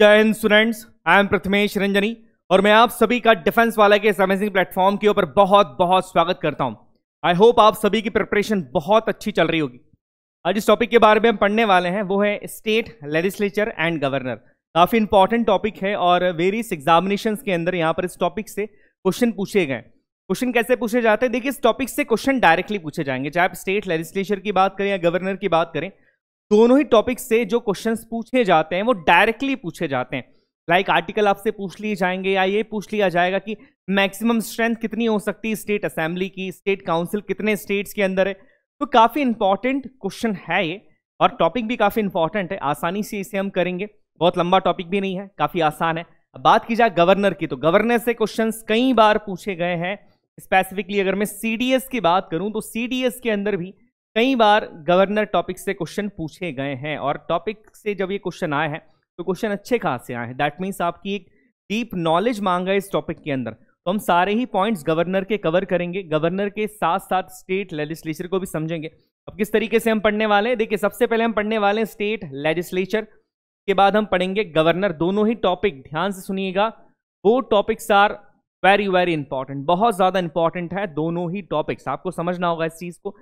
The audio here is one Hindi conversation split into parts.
जय हिंद students I am Prathamesh Ranjani और मैं आप सभी का डिफेंस वाला के इस अमेजिंग प्लेटफॉर्म के ऊपर बहुत बहुत स्वागत करता हूं आई होप आप सभी की प्रिपरेशन बहुत अच्छी चल रही होगी आज इस टॉपिक के बारे में हम पढ़ने वाले हैं वो है स्टेट लेजिस्लेचर एंड गवर्नर काफ़ी इंपॉर्टेंट टॉपिक है और वेरियस एग्जामिनेशन के अंदर यहाँ पर इस टॉपिक से क्वेश्चन पूछे गए क्वेश्चन कैसे पूछे जाते हैं देखिए इस टॉपिक से क्वेश्चन डायरेक्टली पूछे जाएंगे चाहे आप स्टेट लेजिस्लेचर की बात करें या गवर्नर की बात करें दोनों ही टॉपिक से जो क्वेश्चन पूछे जाते हैं वो डायरेक्टली पूछे जाते हैं लाइक like आर्टिकल आपसे पूछ लिए जाएंगे या ये पूछ लिया जाएगा कि मैक्सिमम स्ट्रेंथ कितनी हो सकती है स्टेट असेंबली की स्टेट काउंसिल कितने स्टेट्स के अंदर है तो काफ़ी इंपॉर्टेंट क्वेश्चन है ये और टॉपिक भी काफ़ी इंपॉर्टेंट है आसानी से इसे हम करेंगे बहुत लंबा टॉपिक भी नहीं है काफ़ी आसान है अब बात की जाए गवर्नर की तो गवर्नर से क्वेश्चन कई बार पूछे गए हैं स्पेसिफिकली अगर मैं सी की बात करूँ तो सी के अंदर भी कई बार गवर्नर टॉपिक से क्वेश्चन पूछे गए हैं और टॉपिक से जब ये क्वेश्चन आए हैं तो क्वेश्चन अच्छे खासे आए हैं दैट मीन्स आपकी एक डीप नॉलेज मांगा है इस टॉपिक के अंदर तो हम सारे ही पॉइंट्स गवर्नर के कवर करेंगे गवर्नर के साथ साथ स्टेट लेजिस्लेचर को भी समझेंगे अब किस तरीके से हम पढ़ने वाले हैं देखिए सबसे पहले हम पढ़ने वाले हैं स्टेट लेजिस्लेचर के बाद हम पढ़ेंगे गवर्नर दोनों ही टॉपिक ध्यान से सुनिएगा वो topics are very very important बहुत ज़्यादा इंपॉर्टेंट है दोनों ही टॉपिक्स आपको समझना होगा इस चीज़ को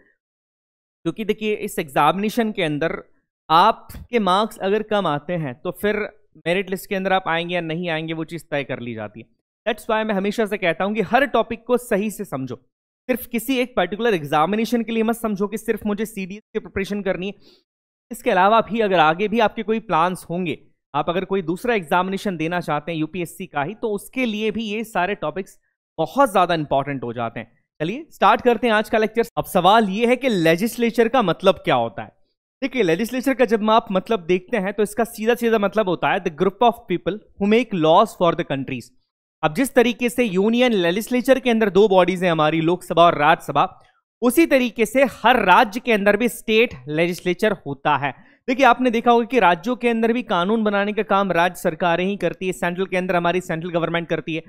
क्योंकि देखिए इस एग्ज़ामिनेशन के अंदर आपके मार्क्स अगर कम आते हैं तो फिर मेरिट लिस्ट के अंदर आप आएंगे या नहीं आएंगे वो चीज़ तय कर ली जाती है दैट्स वाई मैं हमेशा से कहता हूँ कि हर टॉपिक को सही से समझो सिर्फ किसी एक पर्टिकुलर एग्जामिनेशन के लिए मत समझो कि सिर्फ मुझे सी डी की प्रिपरेशन करनी है इसके अलावा भी अगर आगे भी आपके कोई प्लान्स होंगे आप अगर कोई दूसरा एग्जामिनेशन देना चाहते हैं यूपीएससी का ही तो उसके लिए भी ये सारे टॉपिक्स बहुत ज़्यादा इंपॉर्टेंट हो जाते हैं चलिए स्टार्ट करते हैं आज का लेक्चर अब सवाल ये है कि लेजिस्लेचर का मतलब क्या होता है देखिए लेजिस्लेचर का जब आप मतलब देखते हैं तो इसका सीधा सीधा मतलब होता है the group of people who make laws for the countries अब जिस तरीके से यूनियन लेजिस्लेचर के अंदर दो बॉडीज हैं हमारी लोकसभा और राज्यसभा उसी तरीके से हर राज्य के अंदर भी स्टेट लेजिस्लेचर होता है देखिए आपने देखा होगा कि राज्यों के अंदर भी कानून बनाने का काम राज्य सरकारें ही करती है सेंट्रल के अंदर हमारी सेंट्रल गवर्नमेंट करती है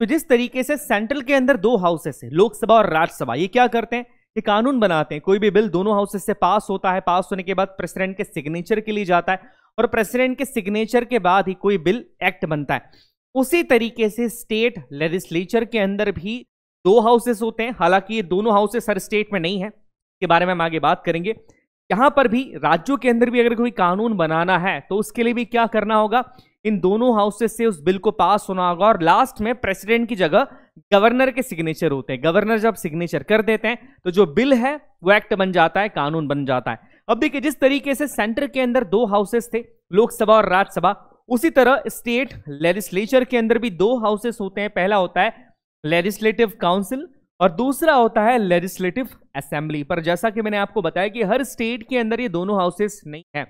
तो जिस तरीके से सेंट्रल के अंदर दो हाउसेस है लोकसभा और राज्यसभा ये क्या करते हैं ये कानून बनाते हैं कोई भी बिल दोनों हाउसेस से पास होता है पास होने के बाद प्रेसिडेंट के सिग्नेचर के लिए जाता है और प्रेसिडेंट के सिग्नेचर के बाद ही कोई बिल एक्ट बनता है उसी तरीके से स्टेट लेजिस्लेचर के अंदर भी दो हाउसेस होते हैं हालांकि ये दोनों हाउसेस हर स्टेट में नहीं है के बारे में हम आगे बात करेंगे यहां पर भी राज्यों के अंदर भी अगर कोई कानून बनाना है तो उसके लिए भी क्या करना होगा इन दोनों हाउसेस से उस बिल को पास होना होगा और लास्ट में प्रेसिडेंट की जगह गवर्नर के सिग्नेचर होते हैं गवर्नर जब सिग्नेचर कर देते हैं तो जो बिल है वो एक्ट बन जाता है कानून बन जाता है अब देखिए जिस तरीके से सेंटर के अंदर दो हाउसेस थे लोकसभा और राज्यसभा उसी तरह स्टेट लेजिस्लेचर के अंदर भी दो हाउसेस होते हैं पहला होता है लेजिस्लेटिव काउंसिल और दूसरा होता है लेजिस्लेटिव असेंबली पर जैसा कि मैंने आपको बताया कि हर स्टेट के अंदर ये दोनों हाउसेस नहीं है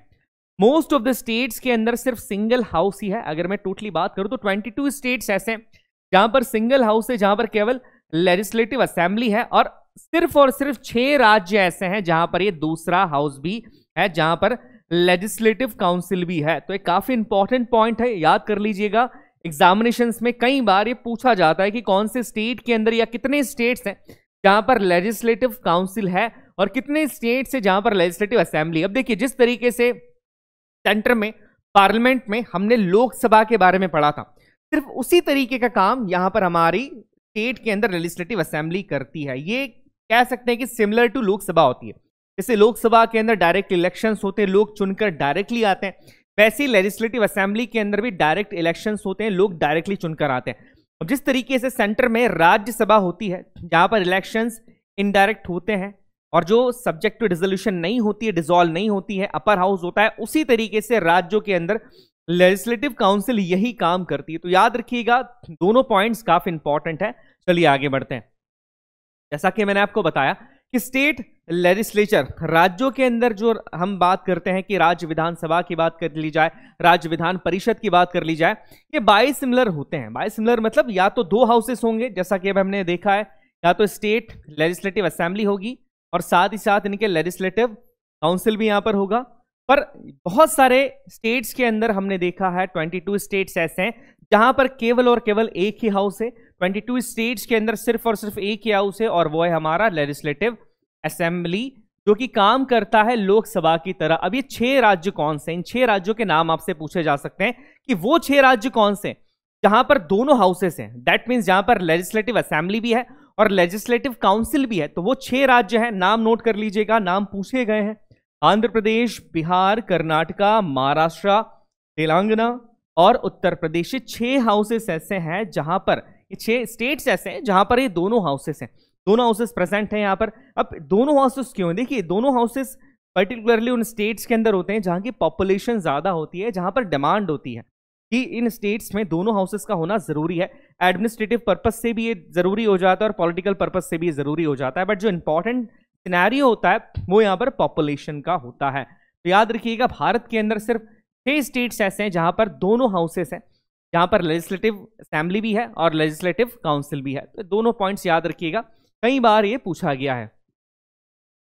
मोस्ट ऑफ द स्टेट्स के अंदर सिर्फ सिंगल हाउस ही है अगर मैं टोटली बात करूं तो 22 स्टेट्स ऐसे जहां पर सिंगल हाउस है जहां पर केवल लेजिस्लेटिव असेंबली है और सिर्फ और सिर्फ छह राज्य ऐसे हैं जहां पर ये दूसरा हाउस भी है जहां पर लेजिस्लेटिव काउंसिल भी है तो एक काफी इंपॉर्टेंट पॉइंट है याद कर लीजिएगा एग्जामिनेशन में कई बार ये पूछा जाता है कि कौन से स्टेट के अंदर या कितने स्टेट्स हैं जहां पर लेजिस्लेटिव काउंसिल है और कितने स्टेट्स है जहां पर लेजिस्लेटिव असेंबली अब देखिए जिस तरीके से सेंटर में पार्लियामेंट में हमने लोकसभा के बारे में पढ़ा था सिर्फ उसी तरीके का काम यहाँ पर हमारी स्टेट के अंदर लेजिस्लेटिव असेंबली करती है ये कह सकते हैं कि सिमिलर टू लोकसभा होती है जैसे लोकसभा के अंदर डायरेक्ट इलेक्शंस होते हैं लोग चुनकर डायरेक्टली आते हैं वैसे ही लेजिस्लेटिव असेंबली के अंदर भी डायरेक्ट इलेक्शन होते हैं लोग डायरेक्टली चुनकर आते हैं अब जिस तरीके से सेंटर में राज्यसभा होती है जहाँ पर इलेक्शंस इनडायरेक्ट होते हैं और जो सब्जेक्ट टू रिजोल्यूशन नहीं होती है डिजोल्व नहीं होती है अपर हाउस होता है उसी तरीके से राज्यों के अंदर लेजिस्लेटिव काउंसिल यही काम करती है तो याद रखिएगा दोनों पॉइंट्स काफी इंपॉर्टेंट है चलिए आगे बढ़ते हैं जैसा कि मैंने आपको बताया कि स्टेट लेजिस्लेचर राज्यों के अंदर जो हम बात करते हैं कि राज्य विधानसभा की बात कर ली जाए राज्य विधान परिषद की बात कर ली जाए ये बाई सिमिलर होते हैं बाई सिमिलर मतलब या तो दो हाउसेस होंगे जैसा कि अब हमने देखा है या तो स्टेट लेजिस्लेटिव असेंबली होगी और साथ ही साथ इनके लेजिस्लेटिव काउंसिल भी यहाँ पर होगा पर बहुत सारे स्टेट्स के अंदर हमने देखा है 22 स्टेट्स ऐसे हैं जहां पर केवल और केवल एक ही हाउस है 22 स्टेट्स के अंदर सिर्फ और सिर्फ एक ही हाउस है और वो है हमारा लेजिस्लेटिव असेंबली जो कि काम करता है लोकसभा की तरह अब ये छह राज्य कौन से इन छह राज्यों के नाम आपसे पूछे जा सकते हैं कि वो छह राज्य कौन से जहां पर दोनों हाउसेस हैं दैट मीन्स जहां पर लेजिस्लेटिव असेंबली भी है और लेजिस्लेटिव काउंसिल भी है तो वो छह राज्य हैं नाम नोट कर लीजिएगा नाम पूछे गए हैं आंध्र प्रदेश बिहार कर्नाटका महाराष्ट्र तेलंगाना और उत्तर प्रदेश ये छह हाउसेस ऐसे हैं जहां पर ये छह स्टेट्स ऐसे हैं जहां पर ये दोनों हाउसेस हैं दोनों हाउसेस प्रेजेंट हैं यहाँ पर अब दोनों हाउसेस क्यों हैं देखिए दोनों हाउसेस पर्टिकुलरली उन स्टेट्स के अंदर होते हैं जहाँ की पॉपुलेशन ज़्यादा होती है जहाँ पर डिमांड होती है कि इन स्टेट्स में दोनों हाउसेस का होना जरूरी है एडमिनिस्ट्रेटिव पर्पज से भी ये जरूरी हो जाता है और पॉलिटिकल पर्पज से भी ये जरूरी हो जाता है बट जो इंपॉर्टेंट सिनेरियो होता है वो यहाँ पर पॉपुलेशन का होता है तो याद रखिएगा भारत के अंदर सिर्फ छह स्टेट्स ऐसे हैं जहाँ पर दोनों हाउसेस हैं जहाँ पर लेजिस्लेटिव असेंबली भी है और लेजिस्लेटिव काउंसिल भी है तो दोनों पॉइंट्स याद रखिएगा कई बार ये पूछा गया है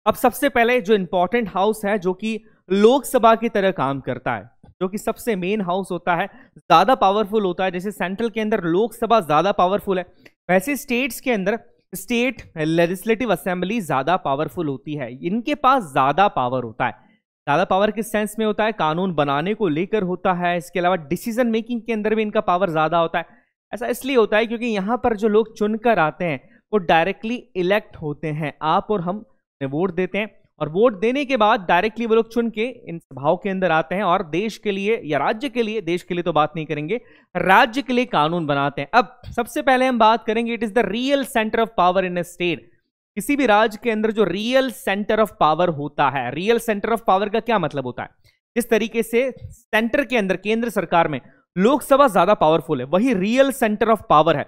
अब सबसे पहले जो इंपॉर्टेंट हाउस है जो कि लोकसभा की तरह काम करता है जो कि सबसे मेन हाउस होता है ज़्यादा पावरफुल होता है जैसे सेंट्रल के अंदर लोकसभा ज़्यादा पावरफुल है वैसे स्टेट्स के अंदर स्टेट लेजिस्लेटिव असेंबली ज़्यादा पावरफुल होती है इनके पास ज़्यादा पावर होता है ज़्यादा पावर किस सेंस में होता है कानून बनाने को लेकर होता है इसके अलावा डिसीजन मेकिंग के अंदर भी इनका पावर ज़्यादा होता है ऐसा इसलिए होता है क्योंकि यहाँ पर जो लोग चुनकर आते हैं वो डायरेक्टली इलेक्ट होते हैं आप और हम वोट देते हैं और वोट देने के बाद डायरेक्टली वो लोग चुन के इन सभाओं के अंदर आते हैं और देश के लिए या राज्य के लिए देश के लिए तो बात नहीं करेंगे राज्य के लिए कानून बनाते हैं अब सबसे पहले हम बात करेंगे it is the real centre of power in a state किसी भी राज्य के अंदर जो रियल सेंटर ऑफ पावर होता है रियल सेंटर ऑफ पावर का क्या मतलब होता है जिस तरीके से सेंटर के अंदर केंद्र सरकार में लोकसभा ज्यादा पावरफुल है वही रियल सेंटर ऑफ पावर है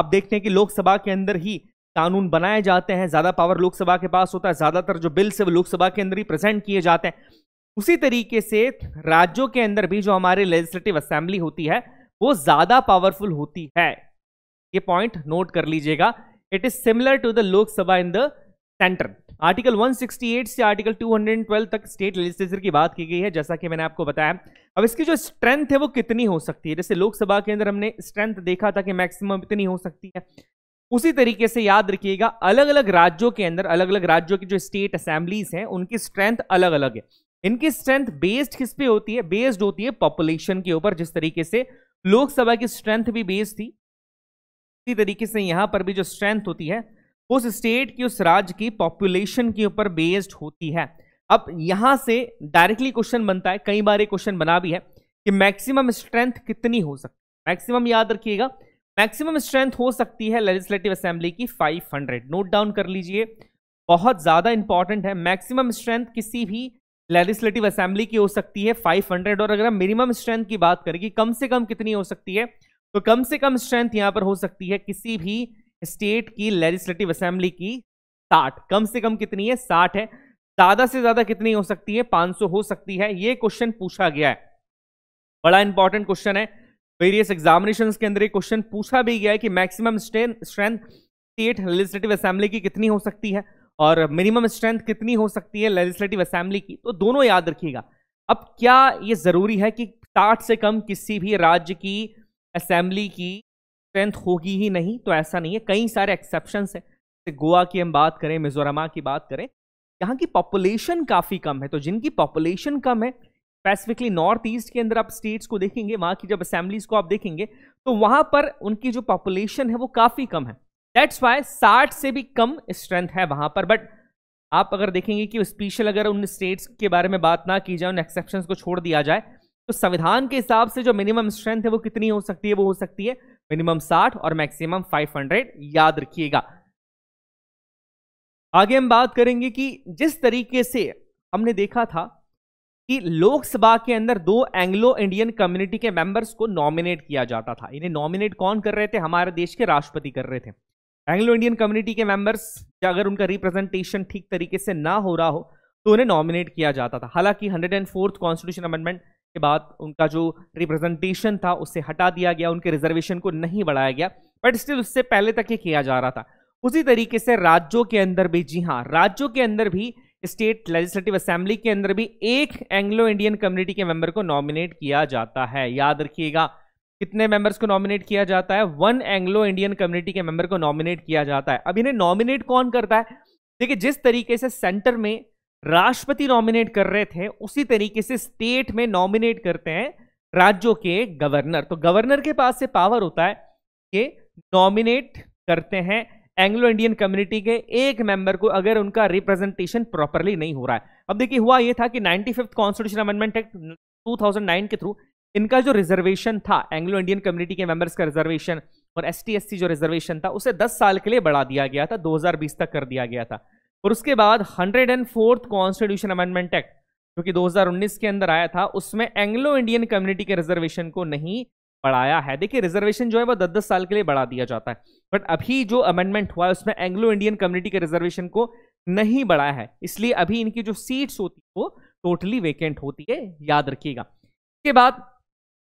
आप देखते हैं कि लोकसभा के अंदर ही कानून बनाए जाते हैं ज़्यादा पावर लोकसभा के पास होता है ज़्यादातर जो बिल्स है वो लोकसभा के अंदर ही प्रेजेंट किए जाते हैं उसी तरीके से राज्यों के अंदर भी जो हमारी लेजिस्लेटिव असेंबली होती है वो ज़्यादा पावरफुल होती है ये पॉइंट नोट कर लीजिएगा it is similar to the Lok Sabha in the centre article 168 से आर्टिकल 212 तक स्टेट लेजिस्लेचर की बात की गई है जैसा कि मैंने आपको बताया अब इसकी जो स्ट्रेंथ है वो कितनी हो सकती है जैसे लोकसभा के अंदर हमने स्ट्रेंथ देखा था कि मैक्सिमम इतनी हो सकती है उसी तरीके से याद रखिएगा अलग अलग राज्यों के अंदर अलग अलग राज्यों की जो स्टेट असेंबलीज हैं उनकी स्ट्रेंथ अलग अलग है इनकी स्ट्रेंथ बेस्ड किस पे होती है बेस्ड होती है पॉपुलेशन के ऊपर जिस तरीके से लोकसभा की स्ट्रेंथ भी बेस्ड थी इसी तरीके से यहां पर भी जो स्ट्रेंथ होती है उस स्टेट की उस राज्य की पॉपुलेशन के ऊपर बेस्ड होती है अब यहां से डायरेक्टली क्वेश्चन बनता है कई बार ये क्वेश्चन बना भी है कि मैक्सिमम स्ट्रेंथ कितनी हो सकती है मैक्सिमम याद रखिएगा मैक्सिमम स्ट्रेंथ हो सकती है लेजिस्लेटिव असेंबली की 500 नोट डाउन कर लीजिए बहुत ज़्यादा इंपॉर्टेंट है मैक्सिमम स्ट्रेंथ किसी भी लेजिस्लेटिव असेंबली की हो सकती है 500 और अगर हम मिनिमम स्ट्रेंथ की बात करें कि कम से कम कितनी हो सकती है तो कम से कम स्ट्रेंथ यहां पर हो सकती है किसी भी स्टेट की लेजिस्लेटिव असेंबली की साठ कम से कम कितनी है साठ है ज़्यादा से ज़्यादा कितनी हो सकती है 500 हो सकती है ये क्वेश्चन पूछा गया है बड़ा इंपॉर्टेंट क्वेश्चन है वेरियस एग्जामिनेशन के अंदर एक क्वेश्चन पूछा भी गया है कि maximum strength state legislative assembly की कितनी हो सकती है और मिनिमम स्ट्रेंथ कितनी हो सकती है लेजिस्लेटिव असेंबली की तो दोनों याद रखिएगा अब क्या ये ज़रूरी है कि साठ से कम किसी भी राज्य की असेंबली की स्ट्रेंथ होगी ही नहीं तो ऐसा नहीं है कई सारे एक्सेप्शन हैं गोवा की हम बात करें मिजोरमा की बात करें यहाँ की पॉपुलेशन काफ़ी कम है तो जिनकी पॉपुलेशन कम है स्पेसिफिकली नॉर्थ ईस्ट के अंदर आप स्टेट्स को देखेंगे वहाँ की जब असेंबलीज को आप देखेंगे तो वहाँ पर उनकी जो पॉपुलेशन है वो काफ़ी कम है दैट्स वाई साठ से भी कम स्ट्रेंथ है वहाँ पर बट आप अगर देखेंगे कि स्पेशल अगर उन स्टेट्स के बारे में बात ना की जाए उन एक्सेप्शन को छोड़ दिया जाए तो संविधान के हिसाब से जो मिनिमम स्ट्रेंथ है वो कितनी हो सकती है वो हो सकती है मिनिमम साठ और मैक्सिमम फाइव हंड्रेड याद रखिएगा आगे हम बात करेंगे कि जिस तरीके से हमने देखा था कि लोकसभा के अंदर दो एंग्लो इंडियन कम्युनिटी के मेंबर्स को नॉमिनेट किया जाता था इन्हें नॉमिनेट कौन कर रहे थे हमारे देश के राष्ट्रपति कर रहे थे एंग्लो इंडियन कम्युनिटी के मेंबर्स या अगर उनका रिप्रेजेंटेशन ठीक तरीके से ना हो रहा हो तो उन्हें नॉमिनेट किया जाता था हालांकि hundred and fourth constitution amendment के बाद उनका जो रिप्रेजेंटेशन था उसे हटा दिया गया उनके रिजर्वेशन को नहीं बढ़ाया गया बट स्टिल उससे पहले तक ये किया जा रहा था उसी तरीके से राज्यों के अंदर भी जी हाँ राज्यों के अंदर भी स्टेट लेजिस्लेटिव असेंबली के अंदर भी एक एंग्लो इंडियन कम्युनिटी के मेंबर को नॉमिनेट किया जाता है याद रखिएगा कितने मेंबर्स को नॉमिनेट किया जाता है वन एंग्लो इंडियन कम्युनिटी के मेंबर को नॉमिनेट किया जाता है अब इन्हें नॉमिनेट कौन करता है देखिए जिस तरीके से सेंटर में राष्ट्रपति नॉमिनेट कर रहे थे उसी तरीके से स्टेट में नॉमिनेट करते हैं राज्यों के गवर्नर तो गवर्नर के पास से पावर होता है कि नॉमिनेट करते हैं एंग्लो इंडियन कम्युनिटी के एक मेंबर को अगर उनका रिप्रेजेंटेशन प्रॉपरली नहीं हो रहा है अब देखिए हुआ ये था कि ninety fifth constitution amendment act 2009 के थ्रू इनका जो रिजर्वेशन था एंग्लो इंडियन कम्युनिटी के मेंबर्स का रिजर्वेशन और एस टी जो रिजर्वेशन था उसे 10 साल के लिए बढ़ा दिया गया था 2020 तक कर दिया गया था और उसके बाद hundred and fourth constitution amendment act जो कि 2019 के अंदर आया था उसमें एंग्लो इंडियन कम्युनिटी के रिजर्वेशन को नहीं बढ़ाया है देखिए रिजर्वेशन जो है वो दस दस साल के लिए बढ़ा दिया जाता है बट अभी जो अमेंडमेंट हुआ है उसमें एंग्लो इंडियन कम्युनिटी के रिजर्वेशन को नहीं बढ़ाया है इसलिए अभी इनकी जो सीट्स होती है वो टोटली वेकेंट होती है याद रखिएगा इसके बाद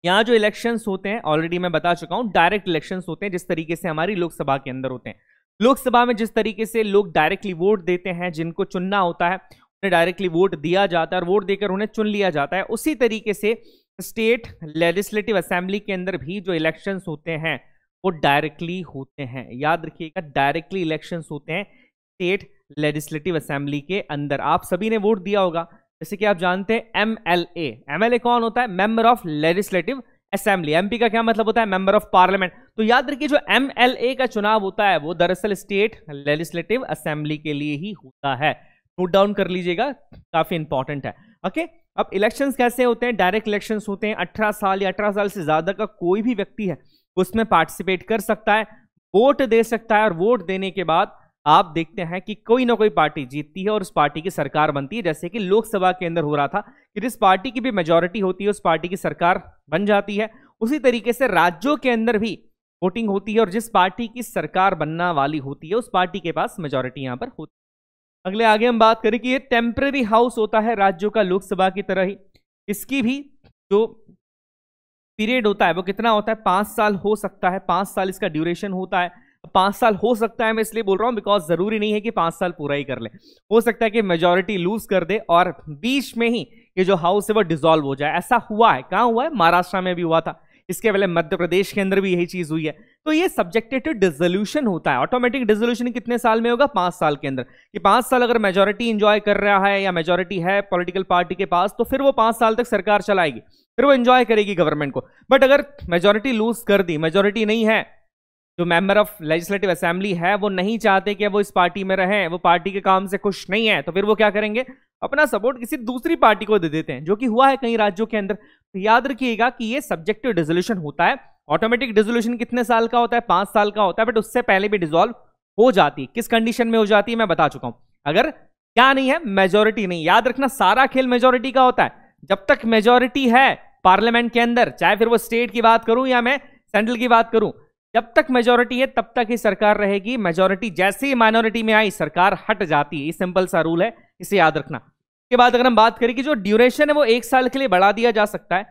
यहाँ जो इलेक्शंस होते हैं ऑलरेडी मैं बता चुका हूँ डायरेक्ट इलेक्शंस होते हैं जिस तरीके से हमारी लोकसभा के अंदर होते हैं लोकसभा में जिस तरीके से लोग डायरेक्टली वोट देते हैं जिनको चुनना होता है उन्हें डायरेक्टली वोट दिया जाता है और वोट देकर उन्हें चुन लिया जाता है उसी तरीके से स्टेट लेजिस्लेटिव असेंबली के अंदर भी जो इलेक्शंस होते हैं वो डायरेक्टली होते हैं याद रखिएगा डायरेक्टली इलेक्शंस होते हैं स्टेट लेजिस्लेटिव असेंबली के अंदर आप सभी ने वोट दिया होगा जैसे कि आप जानते हैं M L A M L A कौन होता है member of legislative assembly MP का क्या मतलब होता है मेंबर ऑफ पार्लियामेंट तो याद रखिए जो एम एल ए का चुनाव होता है वो दरअसल स्टेट लेजिस्लेटिव असेंबली के लिए ही होता है नोट डाउन कर लीजिएगा काफी इंपॉर्टेंट है ओके okay? अब इलेक्शंस कैसे होते हैं डायरेक्ट इलेक्शंस होते हैं अठारह साल या अठारह साल से ज़्यादा का कोई भी व्यक्ति है उसमें पार्टिसिपेट कर सकता है वोट दे सकता है और वोट देने के बाद आप देखते हैं कि कोई ना कोई पार्टी जीतती है और उस पार्टी की सरकार बनती है जैसे कि लोकसभा के अंदर हो रहा था कि जिस पार्टी की भी मेजोरिटी होती है उस पार्टी की सरकार बन जाती है उसी तरीके से राज्यों के अंदर भी वोटिंग होती है और जिस पार्टी की सरकार बनना वाली होती है उस पार्टी के पास मेजोरिटी यहाँ पर होती है अगले आगे हम बात करें कि ये टेम्प्रेरी हाउस होता है राज्यों का लोकसभा की तरह ही इसकी भी जो पीरियड होता है वो कितना होता है पांच साल हो सकता है पांच साल इसका ड्यूरेशन होता है पांच साल हो सकता है मैं इसलिए बोल रहा हूं बिकॉज ज़रूरी नहीं है कि पांच साल पूरा ही कर ले हो सकता है कि मेजोरिटी लूज कर दे और बीच में ही ये जो हाउस है वो डिजोल्व हो जाए ऐसा हुआ है कहाँ हुआ है महाराष्ट्र में भी हुआ था इसके पहले मध्य प्रदेश के अंदर भी यही चीज़ हुई है तो ये सब्जेक्टेड टू डिजोल्यूशन होता है ऑटोमेटिक डिजोल्यूशन कितने साल में होगा पांच साल के अंदर कि पांच साल अगर मेजोरिटी इंजॉय कर रहा है या मेजोरिटी है पॉलिटिकल पार्टी के पास तो फिर वो पांच साल तक सरकार चलाएगी फिर वो इंजॉय करेगी गवर्नमेंट को बट अगर मेजोरिटी लूज कर दी मेजोरिटी नहीं है जो मेंबर ऑफ लेजिस्लेटिव असेंबली है वो नहीं चाहते कि वो इस पार्टी में रहें वो पार्टी के काम से खुश नहीं है तो फिर वो क्या करेंगे अपना सपोर्ट किसी दूसरी पार्टी को दे देते हैं जो कि हुआ है कई राज्यों के अंदर याद रखिएगा कि ये सब्जेक्टिव डिजोल्यूशन होता है ऑटोमेटिक डिजोल्यूशन कितने साल का होता है पांच साल का होता है बट उससे पहले भी डिजोल्व हो जाती है किस कंडीशन में हो जाती है मैं बता चुका हूं अगर क्या नहीं है मेजोरिटी नहीं याद रखना सारा खेल मेजोरिटी का होता है जब तक मेजोरिटी है पार्लियामेंट के अंदर चाहे फिर वो स्टेट की बात करूं या मैं सेंट्रल की बात करूं जब तक मेजोरिटी है तब तक ही सरकार रहेगी मेजोरिटी जैसे ही माइनॉरिटी में आई सरकार हट जाती है ये सिंपल सा रूल है इसे याद रखना उसके बाद अगर हम बात करें कि जो ड्यूरेशन है वो एक साल के लिए बढ़ा दिया जा सकता है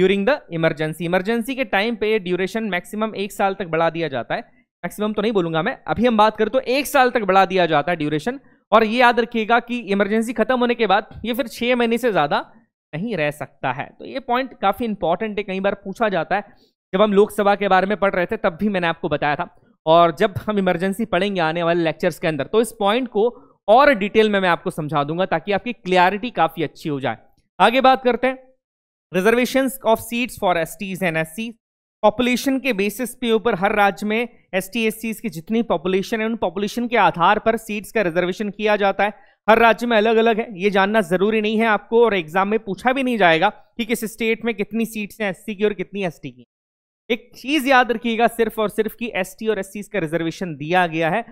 ड्यूरिंग द इमरजेंसी इमरजेंसी के टाइम पे ड्यूरेशन मैक्सिमम एक साल तक बढ़ा दिया जाता है मैक्सिमम तो नहीं बोलूंगा मैं अभी हम बात करें तो एक साल तक बढ़ा दिया जाता है ड्यूरेशन और ये याद रखिएगा कि इमरजेंसी खत्म होने के बाद ये फिर छः महीने से ज़्यादा नहीं रह सकता है तो ये पॉइंट काफ़ी इंपॉर्टेंट है कई बार पूछा जाता है जब हम लोकसभा के बारे में पढ़ रहे थे तब भी मैंने आपको बताया था और जब हम इमरजेंसी पढ़ेंगे आने वाले लेक्चर्स के अंदर तो इस पॉइंट को और डिटेल में मैं आपको समझा दूंगा ताकि आपकी क्लियरिटी काफी अच्छी हो जाए आगे बात करते हैं reservation of seats for S Ts and S C population के बेसिस पे ऊपर हर राज्य में एस टी एस सीज की जितनी पॉपुलेशन है उन पॉपुलेशन के आधार पर सीट्स का रिजर्वेशन किया जाता है हर राज्य में अलग अलग है ये जानना जरूरी नहीं है आपको और एग्जाम में पूछा भी नहीं जाएगा कि किस स्टेट में कितनी सीट्स हैं एस की और कितनी एस की एक चीज याद रखिएगा सिर्फ और सिर्फ कि एस और एस का रिजर्वेशन दिया गया है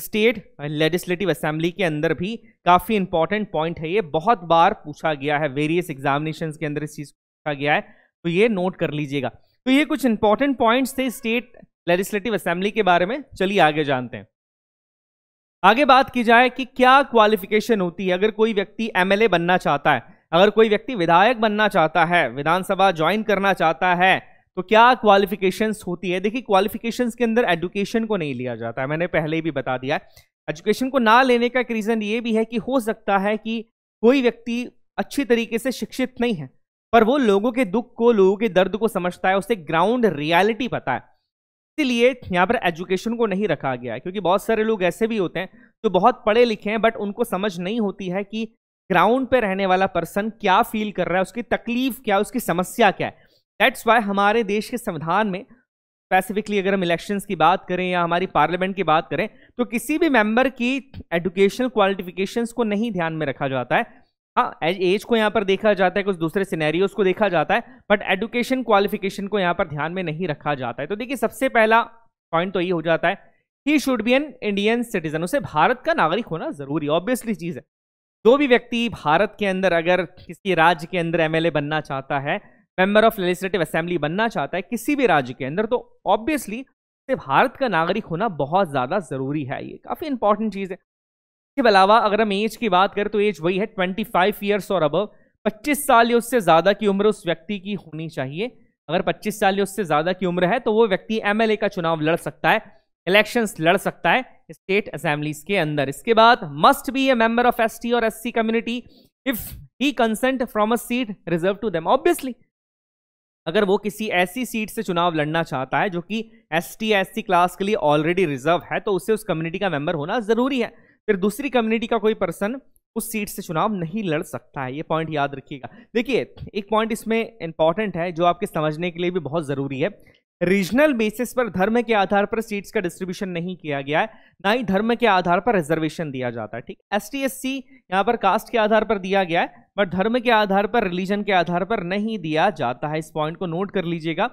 स्टेट लेजिस्लेटिव असेंबली के अंदर भी काफ़ी इंपॉर्टेंट पॉइंट है ये बहुत बार पूछा गया है वेरियस एग्जामिनेशन के अंदर इस चीज़ को पूछा गया है तो ये नोट कर लीजिएगा तो ये कुछ इंपॉर्टेंट पॉइंट्स थे स्टेट लेजिस्लेटिव असेंबली के बारे में चलिए आगे जानते हैं आगे बात की जाए कि क्या क्वालिफिकेशन होती है अगर कोई व्यक्ति एमएलए बनना चाहता है अगर कोई व्यक्ति विधायक बनना चाहता है विधानसभा ज्वाइन करना चाहता है तो क्या क्वालिफिकेशंस होती है देखिए क्वालिफिकेशंस के अंदर एजुकेशन को नहीं लिया जाता है मैंने पहले ही भी बता दिया है एजुकेशन को ना लेने का एक रीज़न ये भी है कि हो सकता है कि कोई व्यक्ति अच्छी तरीके से शिक्षित नहीं है पर वो लोगों के दुख को लोगों के दर्द को समझता है उसे ग्राउंड रियलिटी पता है इसलिए यहाँ पर एजुकेशन को नहीं रखा गया है क्योंकि बहुत सारे लोग ऐसे भी होते हैं जो बहुत पढ़े लिखे हैं बट उनको समझ नहीं होती है कि ग्राउंड पे रहने वाला पर्सन क्या फील कर रहा है उसकी तकलीफ क्या है उसकी समस्या क्या है दैट्स वाई हमारे देश के संविधान में स्पेसिफिकली अगर हम इलेक्शंस की बात करें या हमारी पार्लियामेंट की बात करें तो किसी भी मेंबर की एजुकेशनल क्वालिफिकेशंस को नहीं ध्यान में रखा जाता है हाँ एज एज को यहाँ पर देखा जाता है कुछ दूसरे सिनेरियोज को देखा जाता है बट एजुकेशन क्वालिफिकेशन को यहाँ पर ध्यान में नहीं रखा जाता है तो देखिए सबसे पहला पॉइंट तो ये हो जाता है he should be an Indian citizen उसे भारत का नागरिक होना जरूरी ऑब्वियसली चीज़ है जो भी व्यक्ति भारत के अंदर अगर किसी राज्य के अंदर एमएलए बनना चाहता है मेंबर ऑफ लेजिस्लेटिव असेंबली बनना चाहता है किसी भी राज्य के अंदर तो ऑब्वियसली भारत का नागरिक होना बहुत ज़्यादा ज़रूरी है ये काफ़ी इंपॉर्टेंट चीज़ है इसके अलावा अगर हम एज की बात करें तो एज वही है ट्वेंटी फाइव ईयर्स और अबव पच्चीस साल या उससे ज़्यादा की उम्र उस व्यक्ति की होनी चाहिए अगर पच्चीस साल या उससे ज़्यादा की उम्र है तो वो व्यक्ति एमएलए का चुनाव लड़ सकता है इलेक्शंस लड़ सकता है स्टेट असेंबलीज के अंदर इसके बाद must be a member of S और S community if he consent from a seat reserve to them obviously अगर वो किसी ऐसी सीट से चुनाव लड़ना चाहता है जो कि एस टी क्लास के लिए ऑलरेडी रिजर्व है तो उसे उस कम्युनिटी का मेंबर होना ज़रूरी है फिर दूसरी कम्युनिटी का कोई पर्सन उस सीट से चुनाव नहीं लड़ सकता है ये पॉइंट याद रखिएगा देखिए एक पॉइंट इसमें इंपॉर्टेंट है जो आपके समझने के लिए भी बहुत ज़रूरी है रीजनल बेसिस पर धर्म के आधार पर सीट्स का डिस्ट्रीब्यूशन नहीं किया गया है ना ही धर्म के आधार पर रिजर्वेशन दिया जाता है ठीक एस टी एस सी यहाँ पर कास्ट के आधार पर दिया गया है बट धर्म के आधार पर रिलीजन के आधार पर नहीं दिया जाता है इस पॉइंट को नोट कर लीजिएगा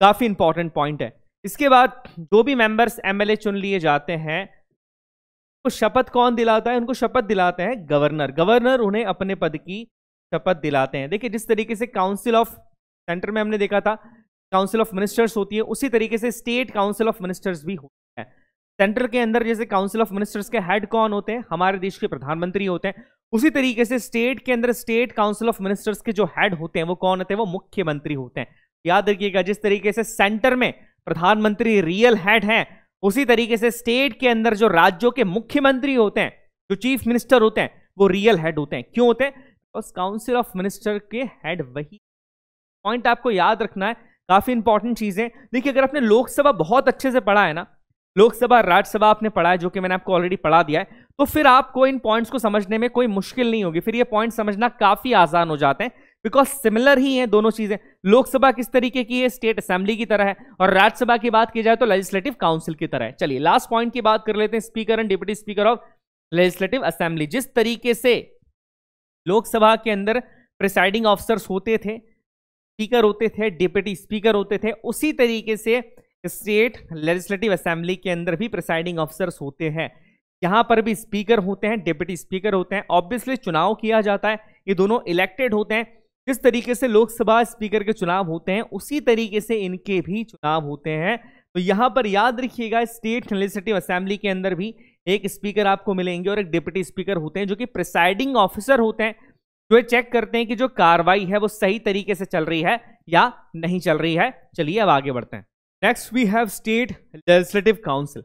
काफ़ी इंपॉर्टेंट पॉइंट है इसके बाद जो भी मेंबर्स एमएलए चुन लिए जाते हैं उनको शपथ कौन दिलाता है उनको शपथ दिलाते हैं गवर्नर गवर्नर उन्हें अपने पद की शपथ दिलाते हैं देखिए जिस तरीके से काउंसिल ऑफ सेंटर में हमने देखा था काउंसिल ऑफ मिनिस्टर्स होती है उसी तरीके से स्टेट काउंसिल ऑफ मिनिस्टर्स भी होती है सेंटर के अंदर जैसे काउंसिल ऑफ मिनिस्टर्स के हेड कौन होते हैं हमारे देश के प्रधानमंत्री होते हैं उसी तरीके से स्टेट के अंदर स्टेट काउंसिल ऑफ मिनिस्टर्स के जो हेड होते हैं वो कौन होते हैं वो मुख्यमंत्री होते हैं याद रखिएगा जिस तरीके से सेंटर में प्रधानमंत्री रियल हेड हैं उसी तरीके से स्टेट के अंदर जो राज्यों के मुख्यमंत्री होते हैं जो चीफ मिनिस्टर होते हैं वो रियल हेड होते हैं क्यों होते हैं बिकॉज काउंसिल ऑफ मिनिस्टर के हेड वही पॉइंट आपको याद रखना है काफ़ी इंपॉर्टेंट चीज़ें देखिए अगर आपने लोकसभा बहुत अच्छे से पढ़ा है ना लोकसभा राज्यसभा आपने पढ़ा है जो कि मैंने आपको ऑलरेडी पढ़ा दिया है तो फिर आपको इन पॉइंट्स को समझने में कोई मुश्किल नहीं होगी फिर ये पॉइंट समझना काफ़ी आसान हो जाते हैं बिकॉज सिमिलर ही हैं दोनों चीज़ें लोकसभा किस तरीके की है स्टेट असेंबली की तरह है और राज्यसभा की बात की जाए तो लेजिस्लेटिव काउंसिल की तरह है चलिए लास्ट पॉइंट की बात कर लेते हैं speaker and deputy speaker of legislative assembly जिस तरीके से लोकसभा के अंदर प्रिसाइडिंग ऑफिसर्स होते थे स्पीकर होते थे डिप्टी स्पीकर होते थे उसी तरीके से स्टेट लेजिस्लेटिव असेंबली के अंदर भी प्रिसाइडिंग ऑफिसर्स होते हैं यहाँ पर भी स्पीकर होते हैं डिप्टी स्पीकर होते हैं ऑब्वियसली चुनाव किया जाता है ये दोनों इलेक्टेड होते हैं जिस तरीके से लोकसभा स्पीकर के चुनाव होते हैं उसी तरीके से इनके भी चुनाव होते हैं तो यहाँ पर याद रखिएगा स्टेट लेजिस्लेटिव असेंबली के अंदर भी एक स्पीकर आपको मिलेंगे और एक डिप्टी स्पीकर होते हैं जो कि प्रिसाइडिंग ऑफिसर होते हैं जो है चेक करते हैं कि जो कार्रवाई है वो सही तरीके से चल रही है या नहीं चल रही है चलिए अब आगे बढ़ते हैं next we have state legislative council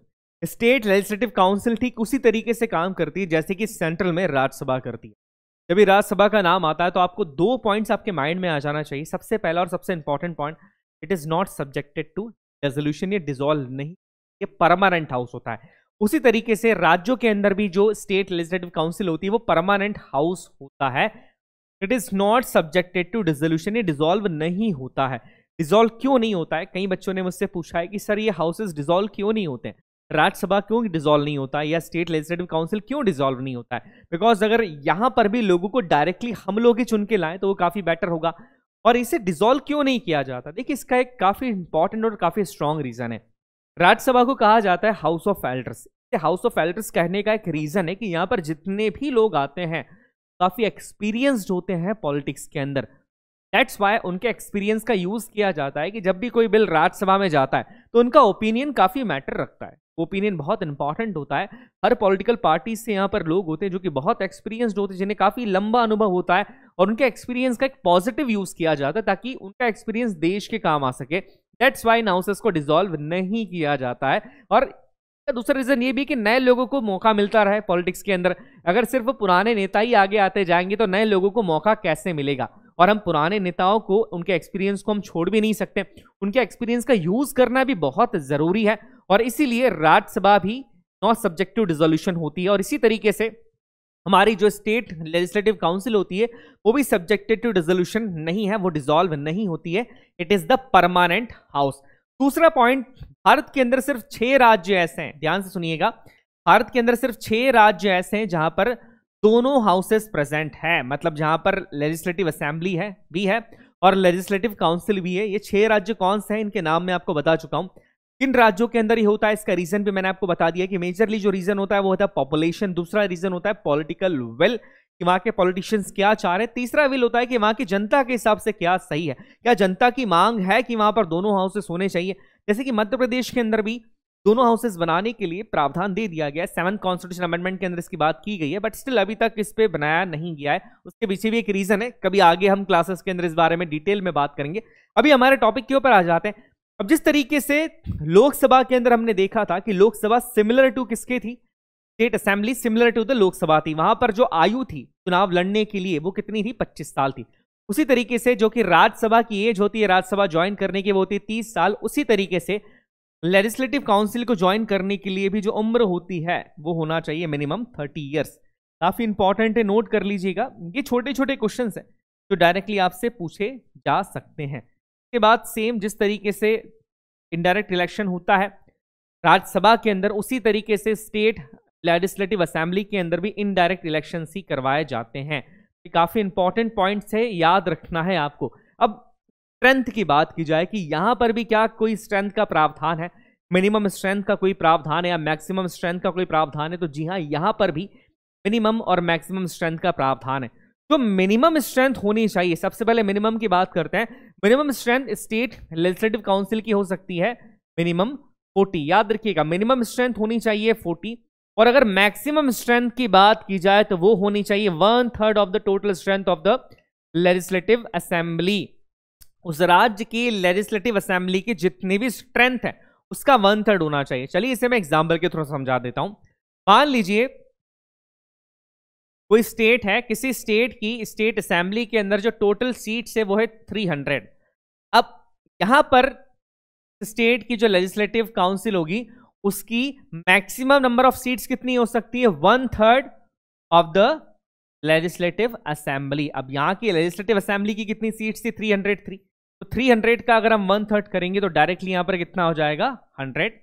state legislative council ठीक उसी तरीके से काम करती है जैसे कि सेंट्रल में राज्यसभा करती है जब भी राज्यसभा का नाम आता है तो आपको दो पॉइंट्स आपके माइंड में आ जाना चाहिए सबसे पहला और सबसे important point it is not subjected to resolution ये डिजोल्व नहीं ये परमानेंट हाउस होता है उसी तरीके से राज्यों के अंदर भी जो स्टेट लेजिस्लेटिव काउंसिल होती है वो परमानेंट हाउस होता है it is not subjected to dissolution ये डिजोल्व नहीं होता है डिजोल्व क्यों नहीं होता है कई बच्चों ने मुझसे पूछा है कि सर ये हाउसेज डिजोल्व क्यों नहीं होते हैं राज्यसभा क्यों डिजोल्व नहीं होता या स्टेट लेजिस्लेटिव काउंसिल क्यों डिजोल्व नहीं होता है बिकॉज अगर यहाँ पर भी लोगों को डायरेक्टली हम लोग ही चुन के लाएं तो वो काफ़ी बेटर होगा और इसे डिजोल्व क्यों नहीं किया जाता देखिए इसका एक काफ़ी इंपॉर्टेंट और काफ़ी स्ट्रांग रीज़न है राज्यसभा को कहा जाता है house of elders house of elders कहने का एक रीज़न है कि यहाँ पर जितने भी लोग आते हैं काफ़ी एक्सपीरियंस्ड होते हैं पॉलिटिक्स के अंदर दैट्स वाई उनके एक्सपीरियंस का यूज़ किया जाता है कि जब भी कोई बिल राज्यसभा में जाता है तो उनका ओपिनियन काफ़ी मैटर रखता है ओपिनियन बहुत इंपॉर्टेंट होता है हर पॉलिटिकल पार्टी से यहाँ पर लोग होते हैं जो कि बहुत एक्सपीरियंसड होते हैं जिन्हें काफ़ी लंबा अनुभव होता है और उनके एक्सपीरियंस का एक पॉजिटिव यूज़ किया जाता है ताकि उनका एक्सपीरियंस देश के काम आ सके दैट्स वाई नाउसेस को डिजोल्व नहीं किया जाता है और इसका दूसरा रीजन ये भी कि नए लोगों को मौका मिलता रहा है पॉलिटिक्स के अंदर अगर सिर्फ पुराने नेता ही आगे आते जाएंगे तो नए लोगों को मौका कैसे मिलेगा और हम पुराने नेताओं को उनके एक्सपीरियंस को हम छोड़ भी नहीं सकते उनके एक्सपीरियंस का यूज करना भी बहुत जरूरी है और इसीलिए राज्यसभा भी नॉन सब्जेक्टिव डिजोल्यूशन होती है और इसी तरीके से हमारी जो स्टेट लेजिस्लेटिव काउंसिल होती है वो भी सब्जेक्टेड टू डिजोल्यूशन नहीं है वो डिजोल्व नहीं होती है it is the permanent house दूसरा पॉइंट भारत के अंदर सिर्फ छह राज्य ऐसे हैं ध्यान से सुनिएगा भारत के अंदर सिर्फ छह राज्य ऐसे हैं जहां पर दोनों हाउसेस प्रेजेंट है मतलब जहां पर लेजिस्लेटिव असेंबली है भी है और लेजिस्लेटिव काउंसिल भी है ये छह राज्य कौन से हैं इनके नाम मैं आपको बता चुका हूं किन राज्यों के अंदर ये होता है इसका रीजन भी मैंने आपको बता दिया कि मेजरली जो रीजन होता है वो होता है पॉपुलेशन दूसरा रीजन होता है पॉलिटिकल विल कि वहां के पॉलिटिशियंस क्या चाह रहे हैं तीसरा विल होता है कि वहां की जनता के हिसाब से क्या सही है क्या जनता की मांग है कि वहां पर दोनों हाउसेस होने चाहिए जैसे कि मध्य प्रदेश के अंदर भी दोनों हाउसेस बनाने के लिए प्रावधान दे दिया गया है सेवन कॉन्स्टिट्यूशन अमेंडमेंट के अंदर इसकी बात की गई है बट स्टिल अभी तक इस पर बनाया नहीं गया है उसके पीछे भी एक रीजन है कभी आगे हम क्लासेस के अंदर इस बारे में डिटेल में बात करेंगे अभी हमारे टॉपिक के ऊपर आ जाते हैं अब जिस तरीके से लोकसभा के अंदर हमने देखा था कि लोकसभा सिमिलर टू किसके थी state assembly similar to the Lok Sabha थी वहां पर जो आयु थी चुनाव लड़ने के लिए वो कितनी थी पच्चीस साल थी उसी तरीके से जो कि राज्यसभा की एज होती है राज्यसभा ज्वाइन करने की वो होती है तीस साल उसी तरीके से लेजिस्लेटिव काउंसिल को ज्वाइन करने के लिए भी जो उम्र होती है वो होना चाहिए मिनिमम थर्टी ईयर्स काफ़ी इंपॉर्टेंट है नोट कर लीजिएगा ये छोटे छोटे क्वेश्चन हैं जो डायरेक्टली आपसे पूछे जा सकते हैं इसके बाद सेम जिस तरीके से इनडायरेक्ट इलेक्शन होता है राज्यसभा के अंदर उसी तरीके से स्टेट लेजिस्लेटिव असेंबली के अंदर भी इनडायरेक्ट इलेक्शन ही करवाए जाते हैं काफ़ी इंपॉर्टेंट पॉइंट्स है याद रखना है आपको अब स्ट्रेंथ की बात की जाए कि यहां पर भी क्या कोई स्ट्रेंथ का प्रावधान है मिनिमम स्ट्रेंथ का कोई प्रावधान है या मैक्सिमम स्ट्रेंथ का कोई प्रावधान है तो जी हाँ यहां पर भी मिनिमम और मैक्सिमम स्ट्रेंथ का प्रावधान है तो मिनिमम स्ट्रेंथ होनी चाहिए सबसे पहले मिनिमम की बात करते हैं minimum strength state legislative council की हो सकती है मिनिमम 40 याद रखिएगा मिनिमम स्ट्रेंथ होनी चाहिए और अगर मैक्सिमम स्ट्रेंथ की बात की जाए तो वो होनी चाहिए one third of the total strength of the legislative assembly उस राज्य की लेजिस्लेटिव असेंबली की जितनी भी स्ट्रेंथ है उसका वन थर्ड होना चाहिए चलिए इसे मैं एग्जाम्पल के थ्रू समझा देता हूं मान लीजिए कोई स्टेट है किसी स्टेट की स्टेट असेंबली के अंदर जो टोटल सीट है वो है हंड्रेड अब यहां पर स्टेट की जो लेजिस्लेटिव काउंसिल होगी उसकी मैक्सिमम नंबर ऑफ सीट्स कितनी हो सकती है one third of the legislative assembly अब यहां की लेजिस्लेटिव असेंबली की कितनी सीट्स थी थ्री हंड्रेड थ्री तो हंड्रेड का अगर हम वन थर्ड करेंगे तो डायरेक्टली यहां पर कितना हो जाएगा हंड्रेड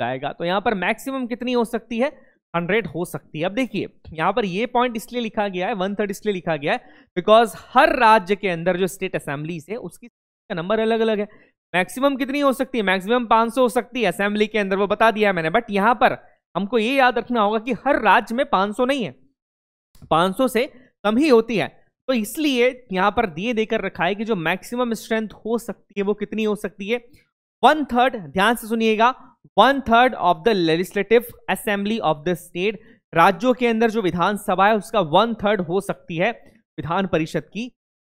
जाएगा तो यहां पर मैक्सिमम कितनी हो सकती है हंड्रेड हो सकती है अब देखिए यहां पर यह पॉइंट इसलिए लिखा गया है वन थर्ड इसलिए लिखा गया है बिकॉज हर राज्य के अंदर जो स्टेट असेंबली है उसकी नंबर अलग अलग है मैक्सिमम कितनी हो सकती है मैक्सिमम 500 हो सकती है असेंबली के अंदर वो बता दिया मैंने बट यहाँ पर हमको ये याद रखना होगा कि हर राज्य में 500 नहीं है 500 से कम ही होती है तो इसलिए यहाँ पर दिए देकर रखा है कि जो मैक्सिमम स्ट्रेंथ हो सकती है वो कितनी हो सकती है वन थर्ड ध्यान से सुनिएगा one third of the legislative assembly of the state राज्यों के अंदर जो विधानसभा है उसका वन थर्ड हो सकती है विधान परिषद की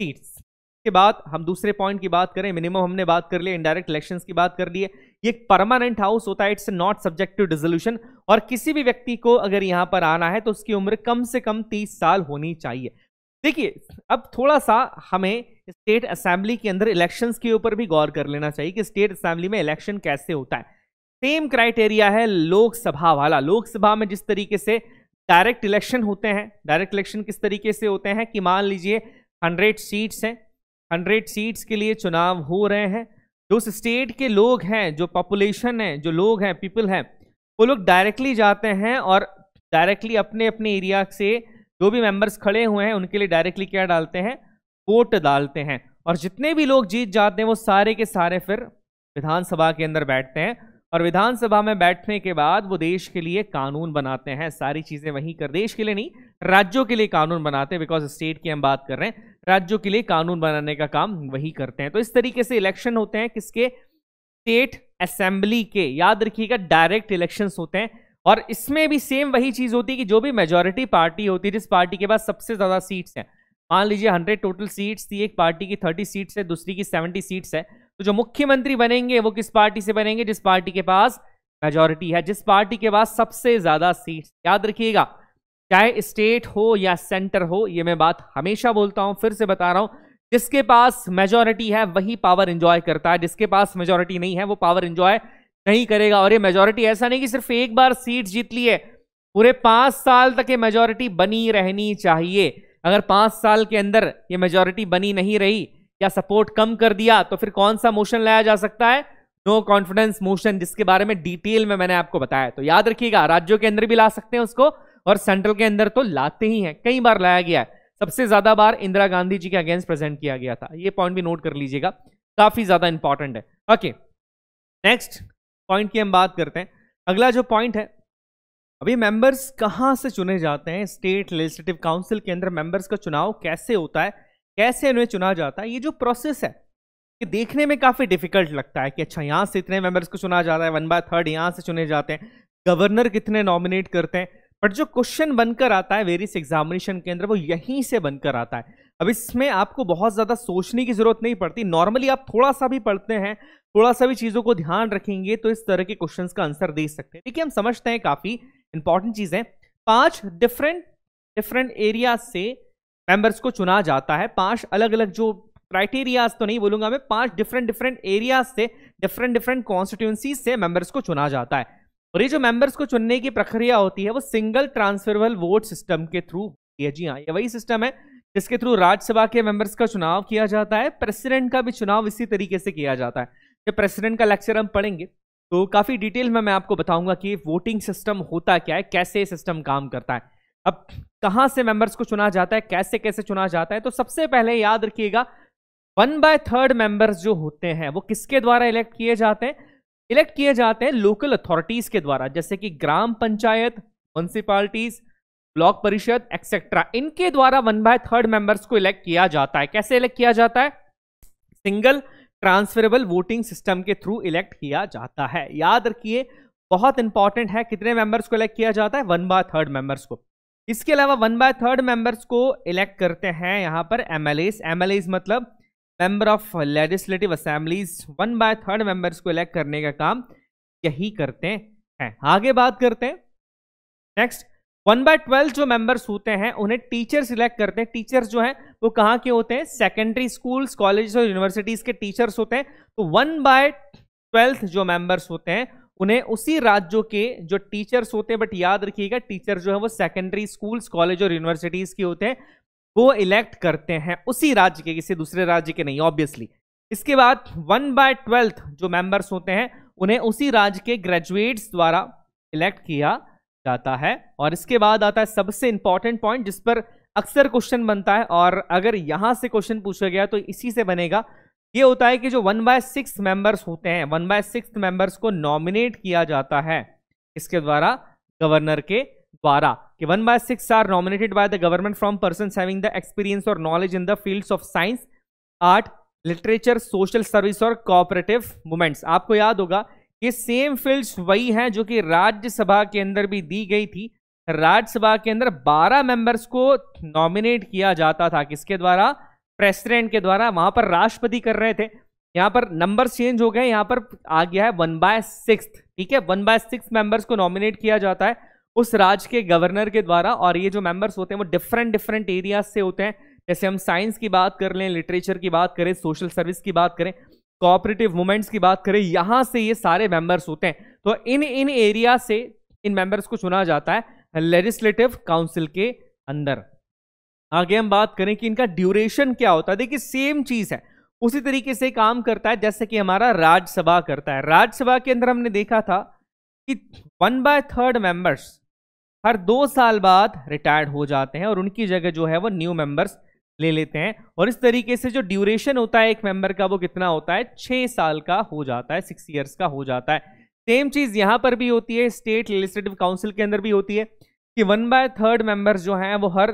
सीट्स के बाद हम दूसरे पॉइंट की बात करें मिनिमम हमने बात कर लिया इनडायरेक्ट इलेक्शंस की बात कर ली है ये परमानेंट हाउस होता है it's not subject to dissolution और किसी भी व्यक्ति को अगर यहां पर आना है तो उसकी उम्र कम से कम तीस साल होनी चाहिए देखिए अब थोड़ा सा हमें स्टेट असेंबली के अंदर इलेक्शंस के ऊपर भी गौर कर लेना चाहिए कि स्टेट असेंबली में इलेक्शन कैसे होता है सेम क्राइटेरिया है लोकसभा वाला लोकसभा में जिस तरीके से डायरेक्ट इलेक्शन होते हैं डायरेक्ट इलेक्शन किस तरीके से होते हैं कि मान लीजिए हंड्रेड सीट्स हैं हंड्रेड सीट्स के लिए चुनाव हो रहे हैं जो उस स्टेट के लोग हैं जो पॉपुलेशन है जो लोग हैं पीपल हैं वो लोग डायरेक्टली जाते हैं और डायरेक्टली अपने अपने एरिया से जो भी मेंबर्स खड़े हुए हैं उनके लिए डायरेक्टली क्या डालते हैं वोट डालते हैं और जितने भी लोग जीत जाते हैं वो सारे के सारे फिर विधानसभा के अंदर बैठते हैं और विधानसभा में बैठने के बाद वो देश के लिए कानून बनाते हैं सारी चीज़ें वहीं कर देश के लिए नहीं राज्यों के लिए कानून बनाते हैं बिकॉज स्टेट की हम बात कर रहे हैं राज्यों के लिए कानून बनाने का काम वही करते हैं तो इस तरीके से इलेक्शन होते हैं किसके स्टेट असेंबली के याद रखिएगा डायरेक्ट इलेक्शंस होते हैं और इसमें भी सेम वही चीज़ होती है कि जो भी मेजोरिटी पार्टी होती है जिस पार्टी के पास सबसे ज़्यादा सीट्स हैं मान लीजिए हंड्रेड टोटल सीट्स थी एक पार्टी की थर्टी सीट्स है दूसरी की सेवेंटी सीट्स है तो जो मुख्यमंत्री बनेंगे वो किस पार्टी से बनेंगे जिस पार्टी के पास मेजोरिटी है जिस पार्टी के पास सबसे ज्यादा सीट याद रखिएगा चाहे स्टेट हो या सेंटर हो ये मैं बात हमेशा बोलता हूं फिर से बता रहा हूं जिसके पास मेजोरिटी है वही पावर एंजॉय करता है जिसके पास मेजोरिटी नहीं है वो पावर एंजॉय नहीं करेगा और ये मेजोरिटी ऐसा नहीं कि सिर्फ एक बार सीट जीत ली है पूरे पांच साल तक ये मेजोरिटी बनी रहनी चाहिए अगर पांच साल के अंदर ये मेजोरिटी बनी नहीं रही या सपोर्ट कम कर दिया तो फिर कौन सा मोशन लाया जा सकता है नो कॉन्फिडेंस मोशन जिसके बारे में डिटेल में मैंने आपको बताया तो याद रखिएगा राज्यों के अंदर भी ला सकते हैं उसको और सेंट्रल के अंदर तो लाते ही हैं कई बार लाया गया है सबसे ज्यादा बार इंदिरा गांधी जी के अगेंस्ट प्रेजेंट किया गया था ये पॉइंट भी नोट कर लीजिएगा काफी ज्यादा इंपॉर्टेंट है ओके नेक्स्ट पॉइंट की हम बात करते हैं अगला जो पॉइंट है अभी मेंबर्स कहां से चुने जाते हैं स्टेट लेजिस्लेटिव काउंसिल के अंदर मेंबर्स का चुनाव कैसे होता है कैसे इन्हें चुना जाता है ये जो प्रोसेस है ये देखने में काफ़ी डिफिकल्ट लगता है कि अच्छा यहाँ से इतने मेंबर्स को चुना जाता है वन बाय थर्ड यहाँ से चुने जाते हैं गवर्नर कितने नॉमिनेट करते हैं बट जो क्वेश्चन बनकर आता है वेरियस एग्जामिनेशन के अंदर वो यहीं से बनकर आता है अब इसमें आपको बहुत ज़्यादा सोचने की ज़रूरत नहीं पड़ती नॉर्मली आप थोड़ा सा भी पढ़ते हैं थोड़ा सा भी चीज़ों को ध्यान रखेंगे तो इस तरह के क्वेश्चन का आंसर दे सकते हैं देखिए हम समझते हैं काफ़ी इंपॉर्टेंट चीज़ें पांच डिफरेंट डिफरेंट एरिया से मेंबर्स को चुना जाता है पांच अलग अलग जो क्राइटेरियाज तो नहीं बोलूंगा मैं पांच डिफरेंट डिफरेंट एरियाज से डिफरेंट डिफरेंट कॉन्स्टिट्यूंसी से मेंबर्स को चुना जाता है और ये जो मेंबर्स को चुनने की प्रक्रिया होती है वो सिंगल ट्रांसफरेबल वोट सिस्टम के थ्रू होती है जी हाँ ये वही सिस्टम है जिसके थ्रू राज्यसभा के मेंबर्स का चुनाव किया जाता है प्रेसिडेंट का भी चुनाव इसी तरीके से किया जाता है जब प्रेसिडेंट का लेक्चर हम पढ़ेंगे तो काफ़ी डिटेल में मैं आपको बताऊंगा कि वोटिंग सिस्टम होता क्या है कैसे सिस्टम काम करता है अब कहां से मेंबर्स को चुना जाता है कैसे कैसे चुना जाता है तो सबसे पहले याद रखिएगा वन बाय थर्ड मेंबर्स जो होते हैं वो किसके द्वारा इलेक्ट किए जाते हैं इलेक्ट किए जाते हैं लोकल अथॉरिटीज के द्वारा जैसे कि gram panchayat municipalities block parishad etcetera इनके द्वारा वन बाय थर्ड मेंबर्स को इलेक्ट किया जाता है कैसे इलेक्ट किया जाता है सिंगल ट्रांसफरेबल वोटिंग सिस्टम के थ्रू इलेक्ट किया जाता है याद रखिए बहुत इंपॉर्टेंट है कितने मेंबर्स को इलेक्ट किया जाता है वन बाय थर्ड मेंबर्स को इसके अलावा वन बाय थर्ड मेंबर्स को इलेक्ट करते हैं यहाँ पर M L As M L As मतलब member of legislative assemblies one by third members को इलेक्ट करने का काम यही करते हैं आगे बात करते हैं नेक्स्ट वन बाय ट्वेल्व जो मेंबर्स होते हैं उन्हें टीचर इलेक्ट करते हैं टीचर्स जो हैं वो कहाँ के होते हैं सेकेंडरी स्कूल्स कॉलेज और यूनिवर्सिटीज़ के टीचर्स होते हैं तो वन बाय ट्वेल्थ जो मेंबर्स होते हैं उन्हें उसी राज्यों के जो टीचर्स होते हैं बट याद रखिएगा टीचर जो है वो सेकेंडरी स्कूल्स कॉलेज और यूनिवर्सिटीज के होते हैं वो इलेक्ट करते हैं उसी राज्य के किसी दूसरे राज्य के नहीं ऑब्वियसली इसके बाद वन बाय ट्वेल्थ जो मेंबर्स होते हैं उन्हें उसी राज्य के ग्रेजुएट्स द्वारा इलेक्ट किया जाता है और इसके बाद आता है सबसे इंपॉर्टेंट पॉइंट जिस पर अक्सर क्वेश्चन बनता है और अगर यहां से क्वेश्चन पूछा गया तो इसी से बनेगा ये होता है कि जो वन बाय सिक्स मेंबर्स होते हैं वन बाय सिक्स मेंबर्स को नॉमिनेट किया जाता है इसके द्वारा गवर्नर के द्वारा कि one by six are nominated by the government from person having the experience और knowledge in the fields of science art literature social service और कोऑपरेटिव मूवमेंट्स आपको याद होगा ये सेम फील्ड्स वही हैं जो कि राज्यसभा के अंदर भी दी गई थी राज्यसभा के अंदर 12 मेंबर्स को नॉमिनेट किया जाता था किसके द्वारा प्रेसिडेंट के द्वारा वहां पर राष्ट्रपति कर रहे थे यहाँ पर नंबर चेंज हो गए यहाँ पर आ गया है वन बाय सिक्स ठीक है वन बाय सिक्स मेंबर्स को नॉमिनेट किया जाता है उस राज्य के गवर्नर के द्वारा और ये जो मेंबर्स होते हैं वो डिफरेंट डिफरेंट एरियाज से होते हैं जैसे हम साइंस की बात कर लें लिटरेचर की बात करें सोशल सर्विस की बात करें कोऑपरेटिव मूवमेंट्स की बात करें यहाँ से ये सारे मेंबर्स होते हैं तो इन इन एरिया से इन मेंबर्स को चुना जाता है लेजिस्लेटिव काउंसिल के अंदर आगे हम बात करें कि इनका ड्यूरेशन क्या होता है देखिए सेम चीज है उसी तरीके से काम करता है जैसे कि हमारा राज्यसभा करता है राज्यसभा के अंदर हमने देखा था कि वन बाय थर्ड मेंबर्स हर दो साल बाद रिटायर्ड हो जाते हैं और उनकी जगह जो है वो न्यू मेंबर्स ले लेते हैं और इस तरीके से जो ड्यूरेशन होता है एक मेंबर का वो कितना होता है छः साल का हो जाता है सिक्स ईयर्स का हो जाता है सेम चीज़ यहाँ पर भी होती है स्टेट लेजिस्लेटिव काउंसिल के अंदर भी होती है कि वन बाय थर्ड मेंबर्स जो हैं वो हर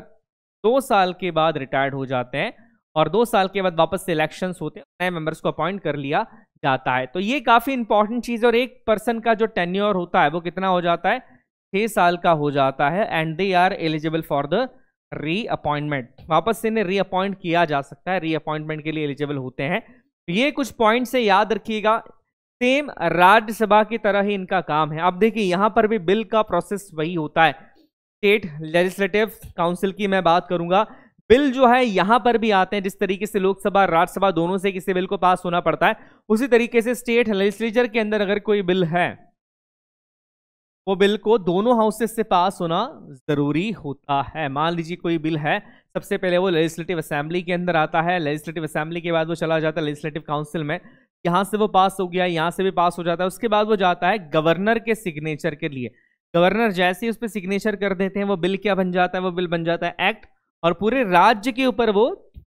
दो साल के बाद रिटायर्ड हो जाते हैं और दो साल के बाद वापस से इलेक्शन होते हैं नए मेंबर्स को अपॉइंट कर लिया जाता है तो ये काफ़ी इंपॉर्टेंट चीज़ और एक पर्सन का जो टेन्योर होता है वो कितना हो जाता है छः साल का हो जाता है and they are eligible for the reappointment वापस से इन्हें रीअपॉइंट किया जा सकता है रीअपॉइंटमेंट के लिए एलिजिबल होते हैं तो ये कुछ पॉइंट से याद रखिएगा सेम राज्यसभा की तरह ही इनका काम है अब देखिए यहाँ पर भी बिल का प्रोसेस वही होता है स्टेट लेजिस्लेटिव काउंसिल की मैं बात करूंगा बिल जो है यहां पर भी आते हैं जिस तरीके से लोकसभा राज्यसभा दोनों से किसी बिल को पास होना पड़ता है उसी तरीके से स्टेट लेजिस्लेचर के अंदर अगर कोई बिल है वो बिल को दोनों हाउसेस से पास होना जरूरी होता है मान लीजिए कोई बिल है सबसे पहले वो लेजिस्लेटिव असेंबली के अंदर आता है लेजिस्लेटिव असेंबली के बाद वो चला जाता है लेजिस्लेटिव काउंसिल में यहां से वो पास हो गया यहां से भी पास हो जाता है उसके बाद वो जाता है गवर्नर के सिग्नेचर के लिए गवर्नर जैसे ही उस पर सिग्नेचर कर देते हैं वो बिल क्या बन जाता है वो बिल बन जाता है एक्ट और पूरे राज्य के ऊपर वो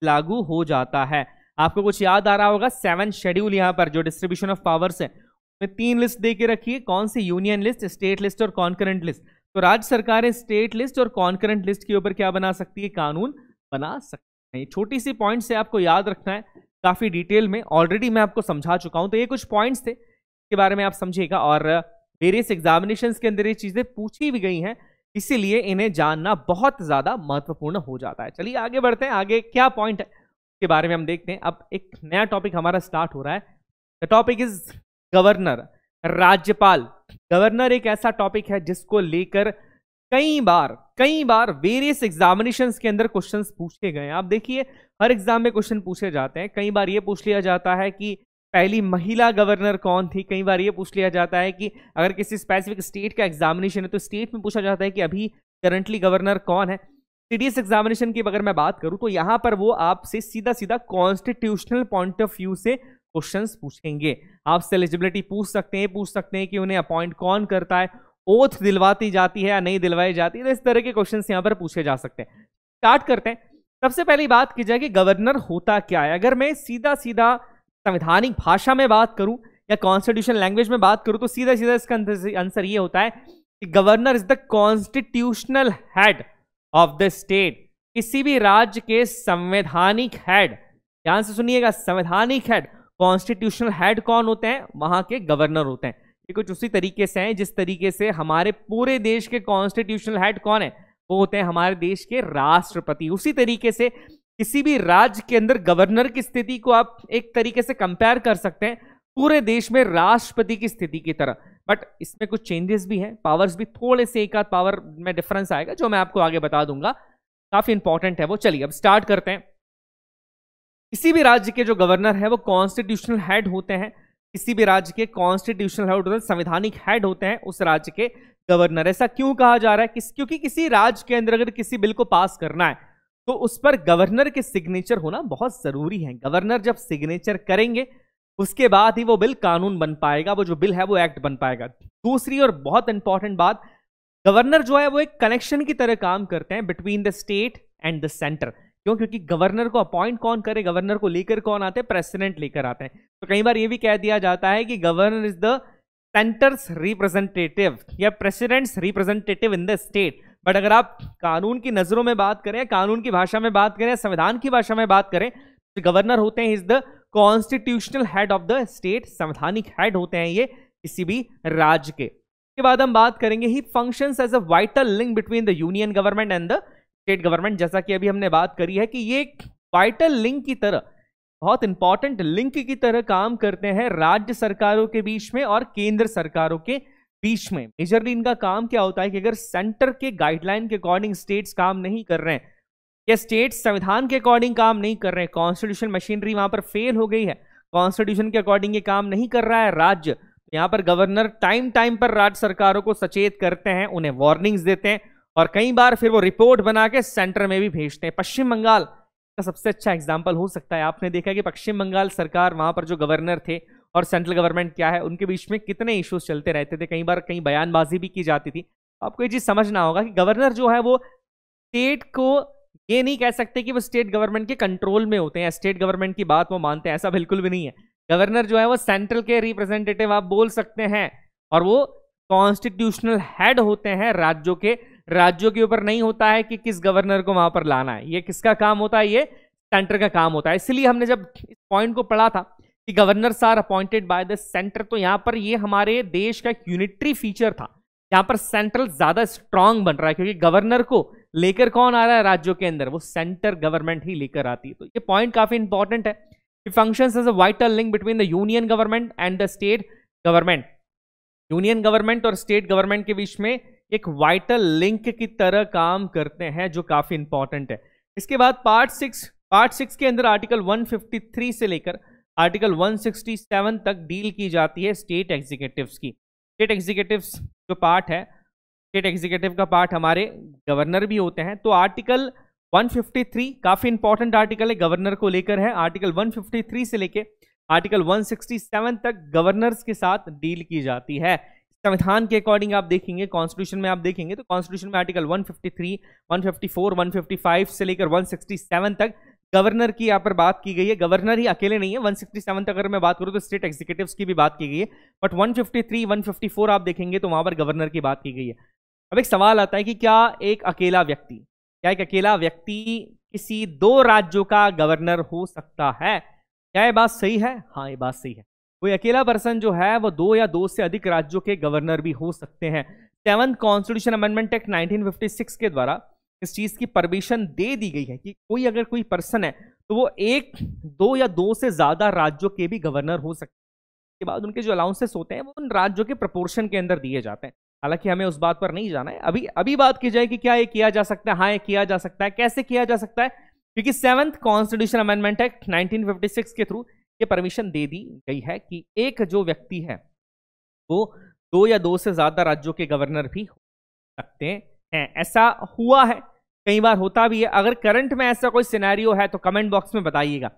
लागू हो जाता है आपको कुछ याद आ रहा होगा सेवन शेड्यूल यहाँ पर जो डिस्ट्रीब्यूशन ऑफ पावर्स है उसमें तीन लिस्ट दे के रखिए कौन सी यूनियन लिस्ट स्टेट लिस्ट और कॉन्करेंट लिस्ट तो राज्य सरकारें स्टेट लिस्ट और कॉन्करेंट लिस्ट के ऊपर क्या बना सकती है कानून बना सकती है छोटी सी पॉइंट से आपको याद रखना है काफ़ी डिटेल में ऑलरेडी मैं आपको समझा चुका हूँ तो ये कुछ पॉइंट्स थे के बारे में आप समझिएगा और वेरियस एग्जामिनेशन के अंदर ये चीज़ें पूछी भी गई हैं इसीलिए इन्हें जानना बहुत ज़्यादा महत्वपूर्ण हो जाता है चलिए आगे बढ़ते हैं आगे क्या पॉइंट है उसके बारे में हम देखते हैं अब एक नया टॉपिक हमारा स्टार्ट हो रहा है द टॉपिक इज गवर्नर राज्यपाल गवर्नर एक ऐसा टॉपिक है जिसको लेकर कई बार कई बार वेरियस एग्जामिनेशन के अंदर क्वेश्चन पूछे गए आप देखिए हर एग्जाम में क्वेश्चन पूछे जाते हैं कई बार ये पूछ लिया जाता है कि पहली महिला गवर्नर कौन थी कई बार ये पूछ लिया जाता है कि अगर किसी स्पेसिफिक स्टेट का एग्जामिनेशन है तो स्टेट में पूछा जाता है कि अभी करंटली गवर्नर कौन है सीडीएस एग्जामिनेशन की अगर मैं बात करूं तो यहाँ पर वो आपसे सीधा सीधा कॉन्स्टिट्यूशनल पॉइंट ऑफ व्यू से क्वेश्चन पूछेंगे आपसे एलिजिबिलिटी पूछ सकते हैं पूछ सकते हैं कि उन्हें अपॉइंट कौन करता है ओथ दिलवाती जाती है या नहीं दिलवाई जाती है तो इस तरह के क्वेश्चन यहाँ पर पूछे जा सकते हैं स्टार्ट करते हैं सबसे पहली बात की जाए कि गवर्नर होता क्या है अगर मैं सीधा सीधा संवैधानिक भाषा में बात करूं या कॉन्स्टिट्यूशन लैंग्वेज में बात करूं तो सीधा सीधा इसका आंसर ये होता है कि governor is the constitutional head of the state किसी भी राज्य के संवैधानिक हेड ध्यान से सुनिएगा संवैधानिक हेड कॉन्स्टिट्यूशनल हेड कौन होते हैं वहां के गवर्नर होते हैं ये कुछ उसी तरीके से हैं जिस तरीके से हमारे पूरे देश के कॉन्स्टिट्यूशनल हेड कौन है वो होते हैं हमारे देश के राष्ट्रपति उसी तरीके से किसी भी राज्य के अंदर गवर्नर की स्थिति को आप एक तरीके से कंपेयर कर सकते हैं पूरे देश में राष्ट्रपति की स्थिति की तरह बट इसमें कुछ चेंजेस भी हैं पावर्स भी थोड़े से एक आध पावर में डिफरेंस आएगा जो मैं आपको आगे बता दूंगा काफी इंपॉर्टेंट है वो चलिए अब स्टार्ट करते हैं किसी भी राज्य के जो गवर्नर है वो कॉन्स्टिट्यूशनल हेड होते हैं किसी भी राज्य के कॉन्स्टिट्यूशनल हेड होते हैं संवैधानिक हेड होते हैं उस राज्य के गवर्नर ऐसा क्यों कहा जा रहा है किस क्योंकि किसी राज्य के अंदर अगर किसी बिल को पास करना है तो उस पर गवर्नर के सिग्नेचर होना बहुत जरूरी है गवर्नर जब सिग्नेचर करेंगे उसके बाद ही वो बिल कानून बन पाएगा वो जो बिल है वो एक्ट बन पाएगा दूसरी और बहुत इंपॉर्टेंट बात गवर्नर जो है वो एक कनेक्शन की तरह काम करते हैं between the state and the centre क्यों क्योंकि गवर्नर को अपॉइंट कौन करे गवर्नर को लेकर कौन आते हैं प्रेसिडेंट लेकर आते हैं तो कई बार ये भी कह दिया जाता है कि governor is the centre's representative या president's representative in the state but अगर आप कानून की नज़रों में बात करें कानून की भाषा में बात करें संविधान की भाषा में बात करें तो गवर्नर होते हैं is the constitutional head of the state संवैधानिक हेड होते हैं ये किसी भी राज्य के इसके बाद हम बात करेंगे he functions as a vital link between the union government and the state government जैसा कि अभी हमने बात करी है कि ये एक वाइटल लिंक की तरह बहुत इंपॉर्टेंट लिंक की तरह काम करते हैं राज्य सरकारों के बीच में और केंद्र सरकारों के बीच में मेजरली इनका काम क्या होता है कि अगर सेंटर के गाइडलाइन के अकॉर्डिंग स्टेट्स काम नहीं कर रहे हैं या स्टेट संविधान के अकॉर्डिंग काम नहीं कर रहे हैं कॉन्स्टिट्यूशन मशीनरी वहां पर फेल हो गई है कॉन्स्टिट्यूशन के अकॉर्डिंग ये काम नहीं कर रहा है राज्य तो यहाँ पर गवर्नर टाइम टाइम पर राज्य सरकारों को सचेत करते हैं उन्हें वार्निंग्स देते हैं और कई बार फिर वो रिपोर्ट बना के सेंटर में भी भेजते हैं पश्चिम बंगाल का सबसे अच्छा एग्जाम्पल हो सकता है आपने देखा कि पश्चिम बंगाल सरकार वहां पर जो गवर्नर थे और सेंट्रल गवर्नमेंट क्या है उनके बीच में कितने इश्यूज चलते रहते थे कई बार कहीं बयानबाजी भी की जाती थी तो आपको ये चीज़ समझना होगा कि गवर्नर जो है वो स्टेट को ये नहीं कह सकते कि वो स्टेट गवर्नमेंट के कंट्रोल में होते हैं स्टेट गवर्नमेंट की बात वो मानते हैं ऐसा बिल्कुल भी नहीं है गवर्नर जो है वो सेंट्रल के रिप्रेजेंटेटिव आप बोल सकते हैं और वो कॉन्स्टिट्यूशनल हेड होते हैं राज्यों के राज्यों के ऊपर नहीं होता है कि किस गवर्नर को वहां पर लाना है ये किसका काम होता है ये सेंटर का काम होता है इसलिए हमने जब इस पॉइंट को पढ़ा था governor sir appointed by the centre तो यहां पर ये हमारे देश का एक यूनिटरी फीचर था यहां पर सेंट्रल ज्यादा स्ट्रांग बन रहा है क्योंकि गवर्नर को लेकर कौन आ रहा है राज्यों के अंदर वो सेंटर गवर्नमेंट ही लेकर आती है तो ये पॉइंट काफी इंपॉर्टेंट है कि functions as a vital link between the union government and the state government union government और स्टेट गवर्नमेंट के बीच में एक वाइटल लिंक की तरह काम करते हैं जो काफी इंपॉर्टेंट है इसके बाद पार्ट सिक्स पार्ट सिक्स के अंदर आर्टिकल 153 से लेकर आर्टिकल 167 तक डील की जाती है स्टेट एग्जीक्यूटिव्स की स्टेट एग्जीक्यूटिव्स जो पार्ट है स्टेट एग्जीक्यूटिव का पार्ट हमारे गवर्नर भी होते हैं तो आर्टिकल 153 काफ़ी इंपॉर्टेंट आर्टिकल है गवर्नर को लेकर है आर्टिकल 153 से लेके आर्टिकल 167 तक गवर्नर्स के साथ डील की जाती है संविधान के अकॉर्डिंग आप देखेंगे कॉन्स्टिट्यूशन में आप देखेंगे तो कॉन्स्टिट्यूशन में आर्टिकल 153, 154, 155 से लेकर 167 तक गवर्नर की यहाँ पर बात की गई है गवर्नर ही अकेले नहीं है 167 तक अगर मैं बात करूँ तो स्टेट एग्जीक्यूटिव की भी बात की गई है बट 153, 154 आप देखेंगे तो वहाँ पर गवर्नर की बात की गई है अब एक सवाल आता है कि क्या एक अकेला व्यक्ति क्या एक अकेला व्यक्ति किसी दो राज्यों का गवर्नर हो सकता है क्या ये बात सही है हाँ ये बात सही है कोई अकेला पर्सन जो है वो दो या दो से अधिक राज्यों के गवर्नर भी हो सकते हैं seventh constitution amendment act nineteen के द्वारा इस चीज़ की परमिशन दे दी गई है कि कोई अगर कोई पर्सन है तो वो एक दो या दो से ज़्यादा राज्यों के भी गवर्नर हो सकते हैं के बाद उनके जो अलाउंसेस होते हैं वो उन राज्यों के प्रपोर्शन के अंदर दिए जाते हैं हालांकि हमें उस बात पर नहीं जाना है अभी अभी बात की जाए कि क्या ये किया जा सकता है हाँ ये किया जा सकता है कैसे किया जा सकता है क्योंकि seventh constitution amendment act nineteen के थ्रू ये परमिशन दे दी गई है कि एक जो व्यक्ति है वो दो या दो से ज़्यादा राज्यों के गवर्नर भी हो सकते हैं ऐसा हुआ है कई बार होता भी है अगर करंट में ऐसा कोई सिनेरियो है तो कमेंट बॉक्स में बताइएगा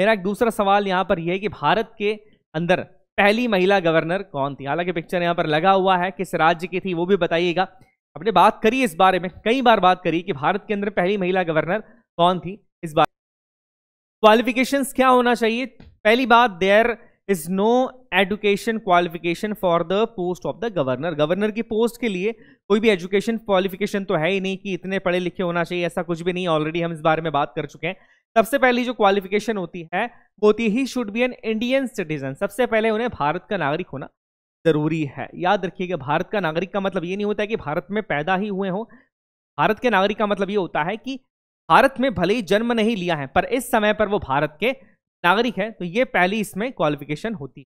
मेरा एक दूसरा सवाल यहाँ पर यह है कि भारत के अंदर पहली महिला गवर्नर कौन थी हालांकि पिक्चर यहाँ पर लगा हुआ है किस राज्य की थी वो भी बताइएगा अपने बात करी इस बारे में कई बार बात करी कि भारत के अंदर पहली महिला गवर्नर कौन थी इस बार क्वालिफिकेशंस क्या होना चाहिए पहली बात there is no education qualification for the post of the governor governor की पोस्ट के लिए कोई भी एजुकेशन क्वालिफिकेशन तो है ही नहीं कि इतने पढ़े लिखे होना चाहिए ऐसा कुछ भी नहीं ऑलरेडी हम इस बारे में बात कर चुके हैं सबसे पहली जो क्वालिफिकेशन होती है वो होती he should be an Indian citizen सबसे पहले उन्हें भारत का नागरिक होना जरूरी है याद रखिएगा भारत का नागरिक का मतलब ये नहीं होता है कि भारत में पैदा ही हुए हो भारत के नागरिक का मतलब ये होता है कि भारत में भले ही जन्म नहीं लिया है पर इस समय पर वो भारत के नागरिक है तो ये पहली इसमें क्वालिफिकेशन होती है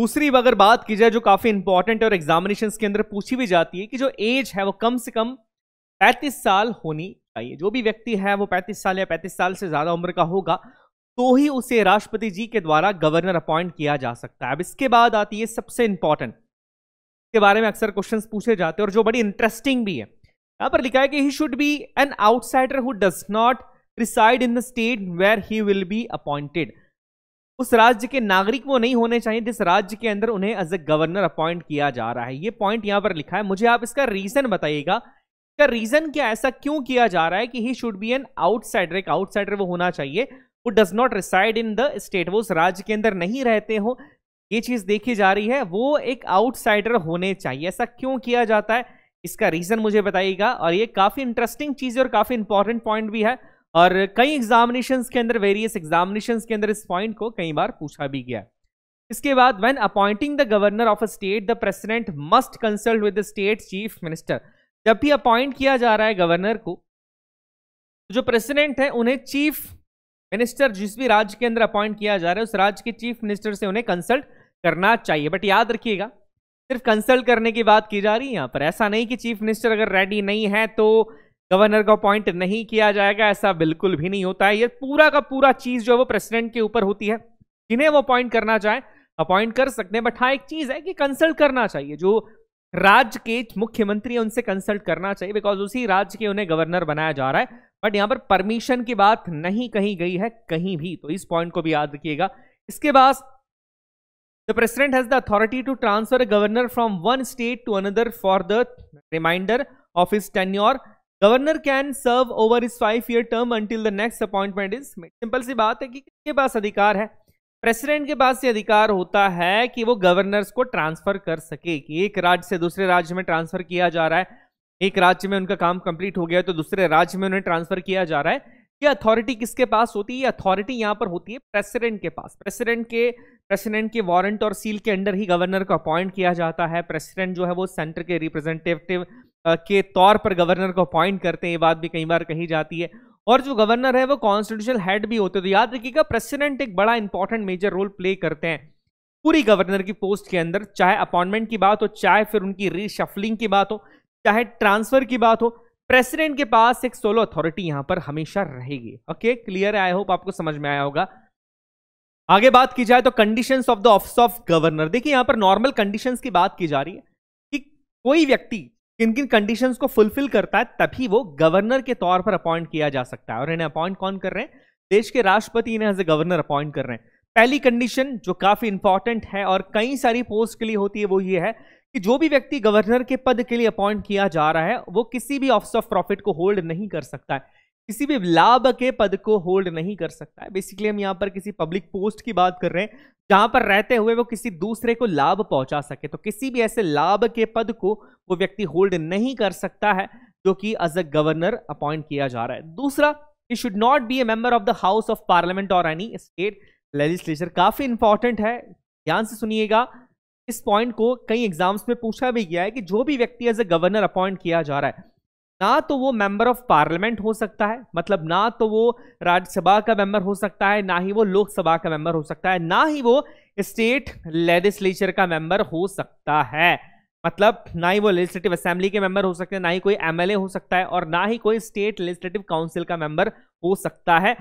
दूसरी अगर बात की जाए जो काफी इंपॉर्टेंट और एग्जामिनेशन के अंदर पूछी भी जाती है कि जो एज है वो कम से कम पैंतीस साल होनी चाहिए जो भी व्यक्ति है वो पैंतीस साल या पैंतीस साल से ज्यादा उम्र का होगा तो ही उसे राष्ट्रपति जी के द्वारा गवर्नर अपॉइंट किया जा सकता है अब इसके बाद आती है सबसे इंपॉर्टेंट के बारे में अक्सर क्वेश्चंस पूछे जाते हैं और जो बड़ी इंटरेस्टिंग भी है यहां पर लिखा है कि he should be an outsider who does not reside in the state where he will be appointed उस राज्य के नागरिक वो नहीं होने चाहिए जिस राज्य के अंदर उन्हें एज ए गवर्नर अपॉइंट किया जा रहा है ये पॉइंट यहां पर लिखा है मुझे आप इसका रीजन बताइएगा इसका रीजन क्या ऐसा क्यों किया जा रहा है कि he should be an outsider एक आउटसाइडर वो होना चाहिए वो does not reside in the state वो उस राज्य के अंदर नहीं रहते हो ये चीज देखी जा रही है वो एक आउटसाइडर होने चाहिए ऐसा क्यों किया जाता है इसका रीजन मुझे बताइएगा और ये काफी इंटरेस्टिंग चीज है और काफी इंपॉर्टेंट पॉइंट भी है और कई एग्जामिनेशन के अंदर वेरियस एग्जामिनेशन के अंदर इस पॉइंट को कई बार पूछा भी गया इसके बाद when appointing the governor of a state the president must consult with the state chief minister जब भी अपॉइंट किया जा रहा है गवर्नर को तो जो प्रेसिडेंट है उन्हें चीफ मिनिस्टर जिस भी राज्य के अंदर अपॉइंट किया जा रहा है उस राज्य के चीफ मिनिस्टर से उन्हें कंसल्ट करना चाहिए बट याद रखिएगा सिर्फ कंसल्ट करने की बात की जा रही है यहाँ पर ऐसा नहीं कि चीफ मिनिस्टर अगर रेडी नहीं है तो गवर्नर को अपॉइंट नहीं किया जाएगा ऐसा बिल्कुल भी नहीं होता है ये पूरा का पूरा चीज जो है वो प्रेसिडेंट के ऊपर होती है जिन्हें वो अपॉइंट करना चाहे अपॉइंट कर सकते हैं बट हाँ एक चीज है कि कंसल्ट करना चाहिए जो राज्य के मुख्यमंत्री है उनसे कंसल्ट करना चाहिए बिकॉज उसी राज्य के उन्हें गवर्नर बनाया जा रहा है बट यहाँ पर परमिशन की बात नहीं कही गई है कहीं भी तो इस पॉइंट को भी याद रखिएगा इसके बाद the president has the authority to transfer governor from one state to another for the reminder of his tenure governor can serve over is five year term until the next appointment is simple सी बात है कि किसके पास अधिकार है प्रेसिडेंट के पास ये अधिकार होता है कि वो गवर्नर्स को ट्रांसफर कर सके कि एक राज्य से दूसरे राज्य में ट्रांसफर किया जा रहा है एक राज्य में उनका काम कंप्लीट हो गया तो दूसरे राज्य में उन्हें ट्रांसफर किया जा रहा है ये अथॉरिटी किसके पास होती है ये अथॉरिटी यहाँ पर होती है प्रेसिडेंट के पास प्रेसिडेंट के प्रेसिडेंट के वारंट और सील के अंडर ही गवर्नर को अपॉइंट किया जाता है प्रेसिडेंट जो है वो सेंटर के रिप्रेजेंटेटिव के तौर पर गवर्नर को अपॉइंट करते हैं ये बात भी कई बार कही जाती है और जो गवर्नर है वो कॉन्स्टिट्यूशनल हेड भी होते हैं तो याद रखिएगा प्रेसिडेंट एक बड़ा इंपॉर्टेंट मेजर रोल प्ले करते हैं पूरी गवर्नर की पोस्ट के अंदर चाहे अपॉइंटमेंट की बात हो चाहे फिर उनकी रीशफलिंग की बात हो चाहे ट्रांसफर की बात हो प्रेसिडेंट के पास एक सोलो अथॉरिटी यहां पर हमेशा रहेगी ओके क्लियर है आई होप आपको समझ में आया होगा आगे बात की जाए तो condition of the office of governor देखिए यहां पर नॉर्मल कंडीशन की बात की जा रही है कि कोई व्यक्ति किन किन कंडीशंस को फुलफिल करता है तभी वो गवर्नर के तौर पर अपॉइंट किया जा सकता है और इन्हें अपॉइंट कौन कर रहे हैं देश के राष्ट्रपति इन्हें एज ए गवर्नर अपॉइंट कर रहे हैं पहली कंडीशन जो काफी इंपॉर्टेंट है और कई सारी पोस्ट के लिए होती है वो ये है कि जो भी व्यक्ति गवर्नर के पद के लिए अपॉइंट किया जा रहा है वो किसी भी ऑफिस ऑफ प्रॉफिट को होल्ड नहीं कर सकता है किसी भी लाभ के पद को होल्ड नहीं कर सकता है बेसिकली हम यहाँ पर किसी पब्लिक पोस्ट की बात कर रहे हैं जहां पर रहते हुए वो किसी दूसरे को लाभ पहुंचा सके तो किसी भी ऐसे लाभ के पद को वो व्यक्ति होल्ड नहीं कर सकता है जो कि एज अ गवर्नर अपॉइंट किया जा रहा है दूसरा he should not be a member of the house of parliament और एनी स्टेट लेजिस्लेचर काफी इंपॉर्टेंट है ध्यान से सुनिएगा इस पॉइंट को कई एग्जाम्स में पूछा भी गया है कि जो भी व्यक्ति एज अ गवर्नर अपॉइंट किया जा रहा है ना तो वो मेंबर ऑफ पार्लियामेंट हो सकता है मतलब ना तो वो राज्यसभा का मेंबर हो सकता है ना ही वो लोकसभा का मेंबर हो सकता है ना ही वो स्टेट लेजिस्लेचर का मेंबर हो सकता है मतलब ना ही वो लेजिस्लेटिव असेंबली के मेंबर हो सकते हैं ना ही कोई एमएलए हो सकता है और ना ही कोई स्टेट लेजिस्लेटिव काउंसिल का मेंबर हो सकता है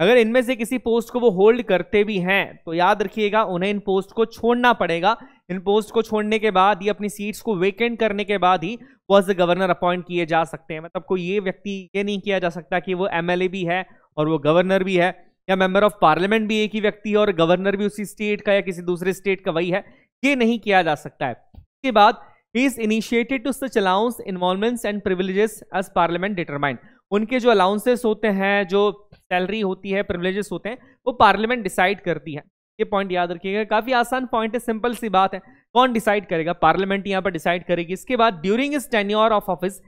अगर इनमें से किसी पोस्ट को वो होल्ड करते भी हैं तो याद रखिएगा उन्हें इन पोस्ट को छोड़ना पड़ेगा इन पोस्ट को छोड़ने के बाद ही अपनी सीट्स को वेकेंट करने के बाद ही वो एज अ गवर्नर अपॉइंट किए जा सकते हैं मतलब कोई ये व्यक्ति ये नहीं किया जा सकता कि वो एम भी है और वो गवर्नर भी है या मेंबर ऑफ पार्लियामेंट भी एक ही व्यक्ति है और गवर्नर भी उसी स्टेट का या किसी दूसरे स्टेट का वही है ये नहीं किया जा सकता है इसके बाद he is initiated to such allowance involvements and privileges as parliament determined उनके जो अलाउंसेस होते हैं जो सैलरी होती है प्रिविलेजेस होते हैं वो पार्लियामेंट डिसाइड करती है ये पॉइंट याद रखिएगा काफी आसान पॉइंट है सिंपल सी बात है कौन डिसाइड करेगा पार्लियामेंट यहाँ पर डिसाइड करेगी इसके बाद ड्यूरिंग इस tenure of office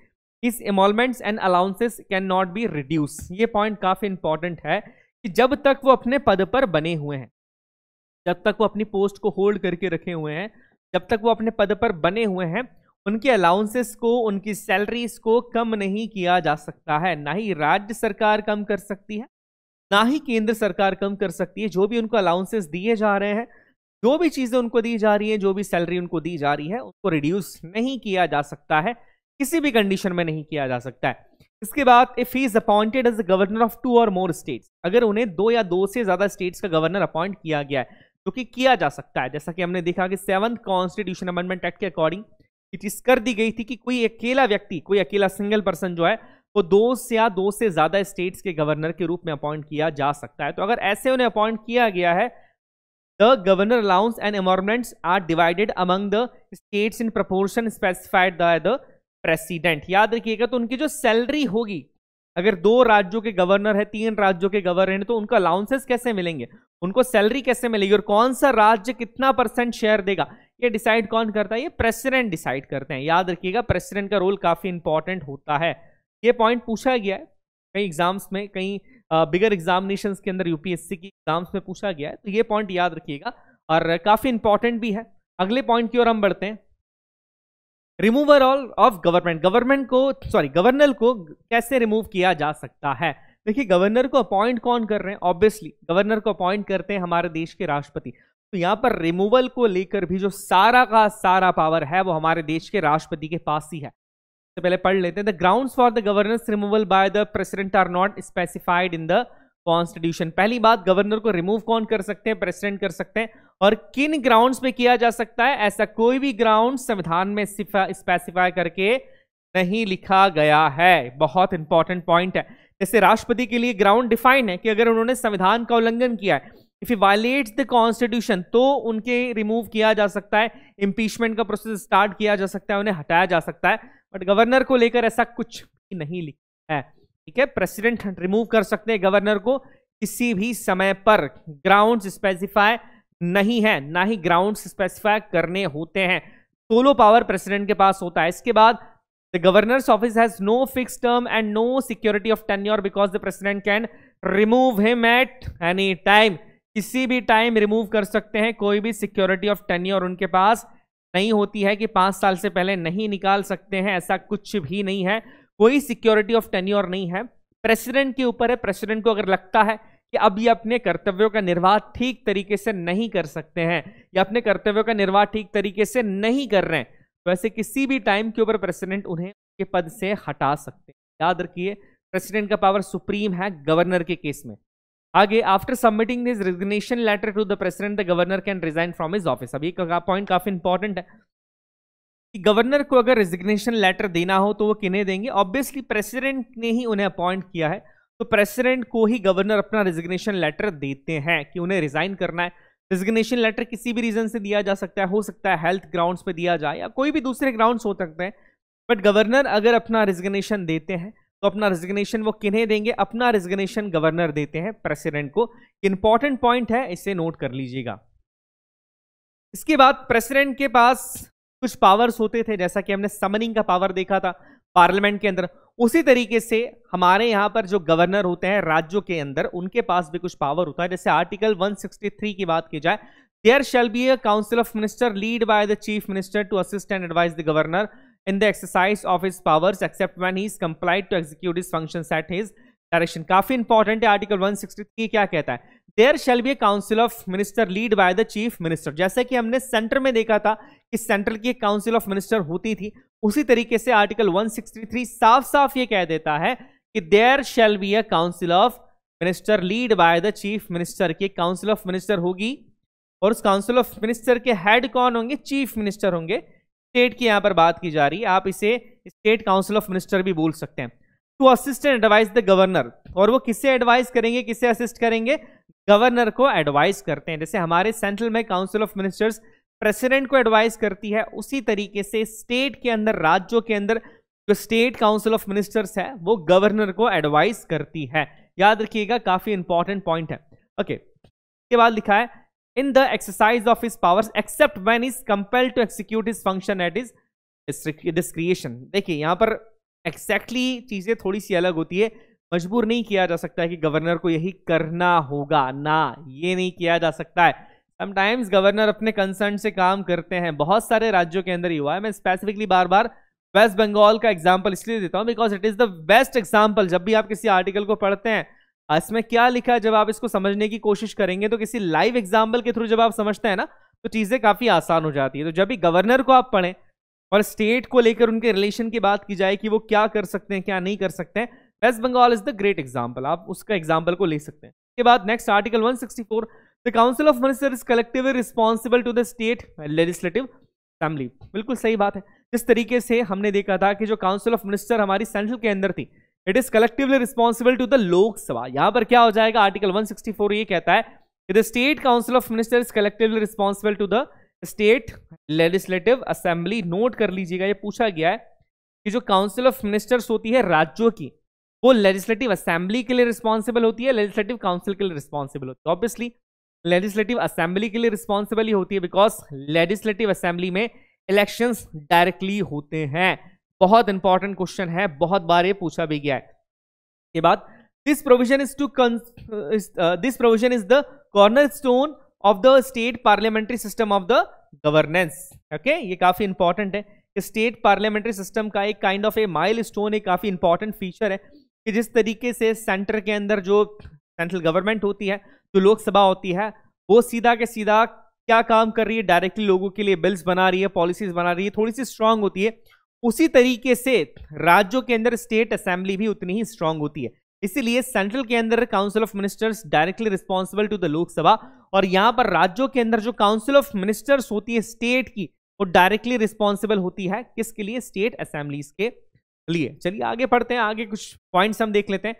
is emoluments and allowances can not be reduce ये पॉइंट काफी इंपॉर्टेंट है कि जब तक वो अपने पद पर बने हुए हैं जब तक वो अपनी पोस्ट को होल्ड करके रखे हुए हैं जब तक वो अपने पद पर बने हुए हैं उनके अलाउंसेस को उनकी सैलरीज को कम नहीं किया जा सकता है ना ही राज्य सरकार कम कर सकती है ना ही केंद्र सरकार कम कर सकती है जो भी उनको अलाउंसेस दिए जा रहे हैं जो भी चीज़ें उनको दी जा रही हैं जो भी सैलरी उनको दी जा रही है उसको रिड्यूस नहीं किया जा सकता है किसी भी कंडीशन में नहीं किया जा सकता है इसके बाद if he is appointed as governor of two और मोर स्टेट्स अगर उन्हें दो या दो से ज़्यादा स्टेट्स का गवर्नर अपॉइंट किया गया है जो तो कि किया जा सकता है जैसा कि हमने देखा कि सेवंथ कॉन्स्टिट्यूशन अमेंडमेंट एक्ट के अकॉर्डिंग इट चीज़ कर दी गई थी कि कोई अकेला व्यक्ति कोई अकेला सिंगल पर्सन जो है को दो से या दो से ज़्यादा स्टेट्स के गवर्नर के रूप में अपॉइंट किया जा सकता है तो अगर ऐसे उन्हें अपॉइंट किया गया है the governor allowance and emoluments are divided among the states in proportion specified by the president याद रखिएगा तो उनकी जो सैलरी होगी अगर दो राज्यों के गवर्नर है तीन राज्यों के गवर्नर हैं तो उनको अलाउंसेस कैसे मिलेंगे उनको सैलरी कैसे मिलेगी और कौन सा राज्य कितना परसेंट शेयर देगा ये डिसाइड कौन करता है ये प्रेसिडेंट डिसाइड करते हैं याद रखिएगा प्रेसिडेंट का रोल काफी इंपॉर्टेंट होता है ये पॉइंट पूछा गया है कई एग्जाम्स में कई बिगर एग्जामिनेशन के अंदर यूपीएससी की एग्जाम्स में पूछा गया है तो ये पॉइंट याद रखिएगा और काफ़ी इंपॉर्टेंट भी है अगले पॉइंट की ओर हम बढ़ते हैं removal of government government को सॉरी गवर्नर को कैसे रिमूव किया जा सकता है देखिए गवर्नर को अपॉइंट कौन कर रहे हैं ऑब्वियसली गवर्नर को अपॉइंट करते हैं हमारे देश के राष्ट्रपति तो यहाँ पर रिमूवल को लेकर भी जो सारा का सारा पावर है वो हमारे देश के राष्ट्रपति के पास ही है तो पहले पढ़ लेते हैं the ground for the governance removal by the president are not specified in the constitution पहली बात गवर्नर को रिमूव कौन कर सकते हैं प्रेसिडेंट कर सकते हैं और किन ग्राउंड्स पे किया जा सकता है ऐसा कोई भी ग्राउंड संविधान में स्पेसिफाई करके नहीं लिखा गया है बहुत इंपॉर्टेंट पॉइंट है जैसे राष्ट्रपति के लिए ग्राउंड डिफाइंड है कि अगर उन्होंने संविधान का उल्लंघन किया है if you violate the constitution तो उनके रिमूव किया जा सकता है इम्पीचमेंट का प्रोसेस स्टार्ट किया जा सकता है उन्हें हटाया जा सकता है बट गवर्नर को लेकर ऐसा कुछ भी नहीं लिखा है ठीक है प्रेसिडेंट रिमूव कर सकते हैं गवर्नर को किसी भी समय पर ग्राउंड स्पेसिफाई नहीं है ना ही ग्राउंड स्पेसिफाई करने होते हैं सोलो पावर प्रेसिडेंट के पास होता है इसके बाद the governor office has no fix term and no security of tenure because the president can remove him at any time किसी भी टाइम रिमूव कर सकते हैं कोई भी सिक्योरिटी ऑफ टेन्योर उनके पास नहीं होती है कि पाँच साल से पहले नहीं निकाल सकते हैं ऐसा कुछ भी नहीं है कोई सिक्योरिटी ऑफ टेन्योर नहीं है प्रेसिडेंट के ऊपर है प्रेसिडेंट को अगर लगता है कि अब ये अपने कर्तव्यों का निर्वाह ठीक तरीके से नहीं कर सकते हैं या अपने कर्तव्यों का निर्वाह ठीक तरीके से नहीं कर रहे हैं तो ऐसे किसी भी टाइम के ऊपर प्रेसिडेंट उन्हें के पद से हटा सकते हैं याद रखिए प्रेसिडेंट का पावर सुप्रीम है गवर्नर के केस में आगे after submitting this resignation letter to the president the governor can resign from his office अब ये पॉइंट काफी इंपॉर्टेंट है कि गवर्नर को अगर रिजिग्नेशन लेटर देना हो तो वो किन्हें देंगे ऑब्वियसली प्रेसिडेंट ने ही उन्हें अपॉइंट किया है तो प्रेसिडेंट को ही गवर्नर अपना रिजिग्नेशन लेटर देते हैं कि उन्हें रिजाइन करना है रिजिग्नेशन लेटर किसी भी रीजन से दिया जा सकता है हो सकता है हेल्थ ग्राउंड्स पे दिया जाए या कोई भी दूसरे ग्राउंड्स हो सकते हैं बट गवर्नर अगर अपना रिजिग्नेशन देते हैं तो अपना रिजिग्नेशन वो किन्हें देंगे अपना रिजिग्नेशन गवर्नर देते हैं प्रेसिडेंट को इंपॉर्टेंट पॉइंट है इसे नोट कर लीजिएगा इसके बाद प्रेसिडेंट के पास कुछ पावर्स होते थे जैसा कि हमने समनिंग का पावर देखा था पार्लियामेंट के अंदर उसी तरीके से हमारे यहाँ पर जो गवर्नर होते हैं राज्यों के अंदर उनके पास भी कुछ पावर होता है जैसे आर्टिकल 163 की बात की जाए there shall be a council of minister lead by the chief minister to assist and advise the governor in the exercise of his powers except when he is complied to execute his functions at his direction काफी इंपॉर्टेंट है आर्टिकल 163 क्या कहता है there shall be a council of minister lead by the chief minister जैसे कि हमने सेंटर में देखा था कि सेंट्रल की काउंसिल ऑफ मिनिस्टर होती थी उसी तरीके से आर्टिकल 163 साफ साफ ये कह देता है कि there shall be a council of minister lead by the chief minister की काउंसिल ऑफ मिनिस्टर होगी और उस काउंसिल ऑफ मिनिस्टर के हेड कौन होंगे चीफ मिनिस्टर होंगे स्टेट की यहाँ पर बात की जा रही है आप इसे स्टेट काउंसिल ऑफ मिनिस्टर भी बोल सकते हैं to assist and advice the governor और वो किससे एडवाइस करेंगे किससे असिस्ट करेंगे गवर्नर को एडवाइस करते हैं जैसे हमारे सेंट्रल में काउंसिल ऑफ मिनिस्टर्स प्रेसिडेंट को एडवाइस करती है उसी तरीके से स्टेट के अंदर राज्यों के अंदर जो स्टेट काउंसिल ऑफ मिनिस्टर्स है वो गवर्नर को एडवाइस करती है याद रखिएगा काफी इंपॉर्टेंट पॉइंट है ओके okay. इसके बाद लिखा है in the exercise of his powers except when he is compelled to execute his function at his डिस्क्रिएशन देखिए यहां पर एक्सैक्टली exactly चीज़ें थोड़ी सी अलग होती है मजबूर नहीं किया जा सकता है कि गवर्नर को यही करना होगा ना ये नहीं किया जा सकता है समटाइम्स गवर्नर अपने कंसर्न से काम करते हैं बहुत सारे राज्यों के अंदर ही हुआ है मैं स्पेसिफिकली बार बार वेस्ट बंगाल का एग्जाम्पल इसलिए देता हूँ because it is the best example जब भी आप किसी आर्टिकल को पढ़ते हैं इसमें क्या लिखा है जब आप इसको समझने की कोशिश करेंगे तो किसी लाइव एग्जाम्पल के थ्रू जब आप समझते हैं ना तो चीज़ें काफ़ी आसान हो जाती है तो जब भी गवर्नर को आप पढ़ें और स्टेट को लेकर उनके रिलेशन की बात की जाए कि वो क्या कर सकते हैं क्या नहीं कर सकते हैं West Bengal is the great example आप उसका एग्जाम्पल को ले सकते हैं उसके बाद next article one the council of minister is collectively responsible to the state legislative assembly बिल्कुल सही बात है जिस तरीके से हमने देखा था कि जो काउंसिल ऑफ मिनिस्टर हमारी सेंट्रल के अंदर थी it is collectively responsible to the Lok Sabha यहां पर क्या हो जाएगा आर्टिकल 164 ये कहता है कि the state council of minister is collectively responsible to the state legislative assembly note कर लीजिएगा ये पूछा गया है कि जो काउंसिल ऑफ मिनिस्टर्स होती है राज्यों की वो लेजिस्लेटिव असेंबली के लिए रिस्पॉन्सिबल होती है लेजिस्लेटिव काउंसिल के लिए रिस्पॉन्सिबल होती है ऑब्वियसली लेजिस्लेटिव असेंबली के लिए रिस्पॉन्सिबल ही होती है बिकॉज लेजिस्लेटिव असेंबली में इलेक्शंस डायरेक्टली होते हैं बहुत इंपॉर्टेंट क्वेश्चन है बहुत बार ये पूछा भी गया है बाद this provision is to this provision is the cornerstone of the state parliamentary system of the governance okay ये काफी इंपॉर्टेंट है स्टेट पार्लियामेंट्री सिस्टम का एक kind of a milestone एक काफी इंपॉर्टेंट फीचर है कि जिस तरीके से सेंटर के अंदर जो सेंट्रल गवर्नमेंट होती है जो लोकसभा होती है वो सीधा के सीधा क्या काम कर रही है डायरेक्टली लोगों के लिए बिल्स बना रही है पॉलिसीज बना रही है थोड़ी सी स्ट्रांग होती है उसी तरीके से राज्यों के अंदर स्टेट असेंबली भी उतनी ही स्ट्रांग होती है इसीलिए सेंट्रल के अंदर council of ministers directly responsible to the Lok Sabha और यहां पर राज्यों के अंदर जो काउंसिल ऑफ मिनिस्टर्स होती है स्टेट की वो डायरेक्टली रिस्पॉन्सिबल होती है किसके लिए स्टेट असेंबलीज के लिए चलिए आगे पढ़ते हैं आगे कुछ पॉइंट्स हम देख लेते हैं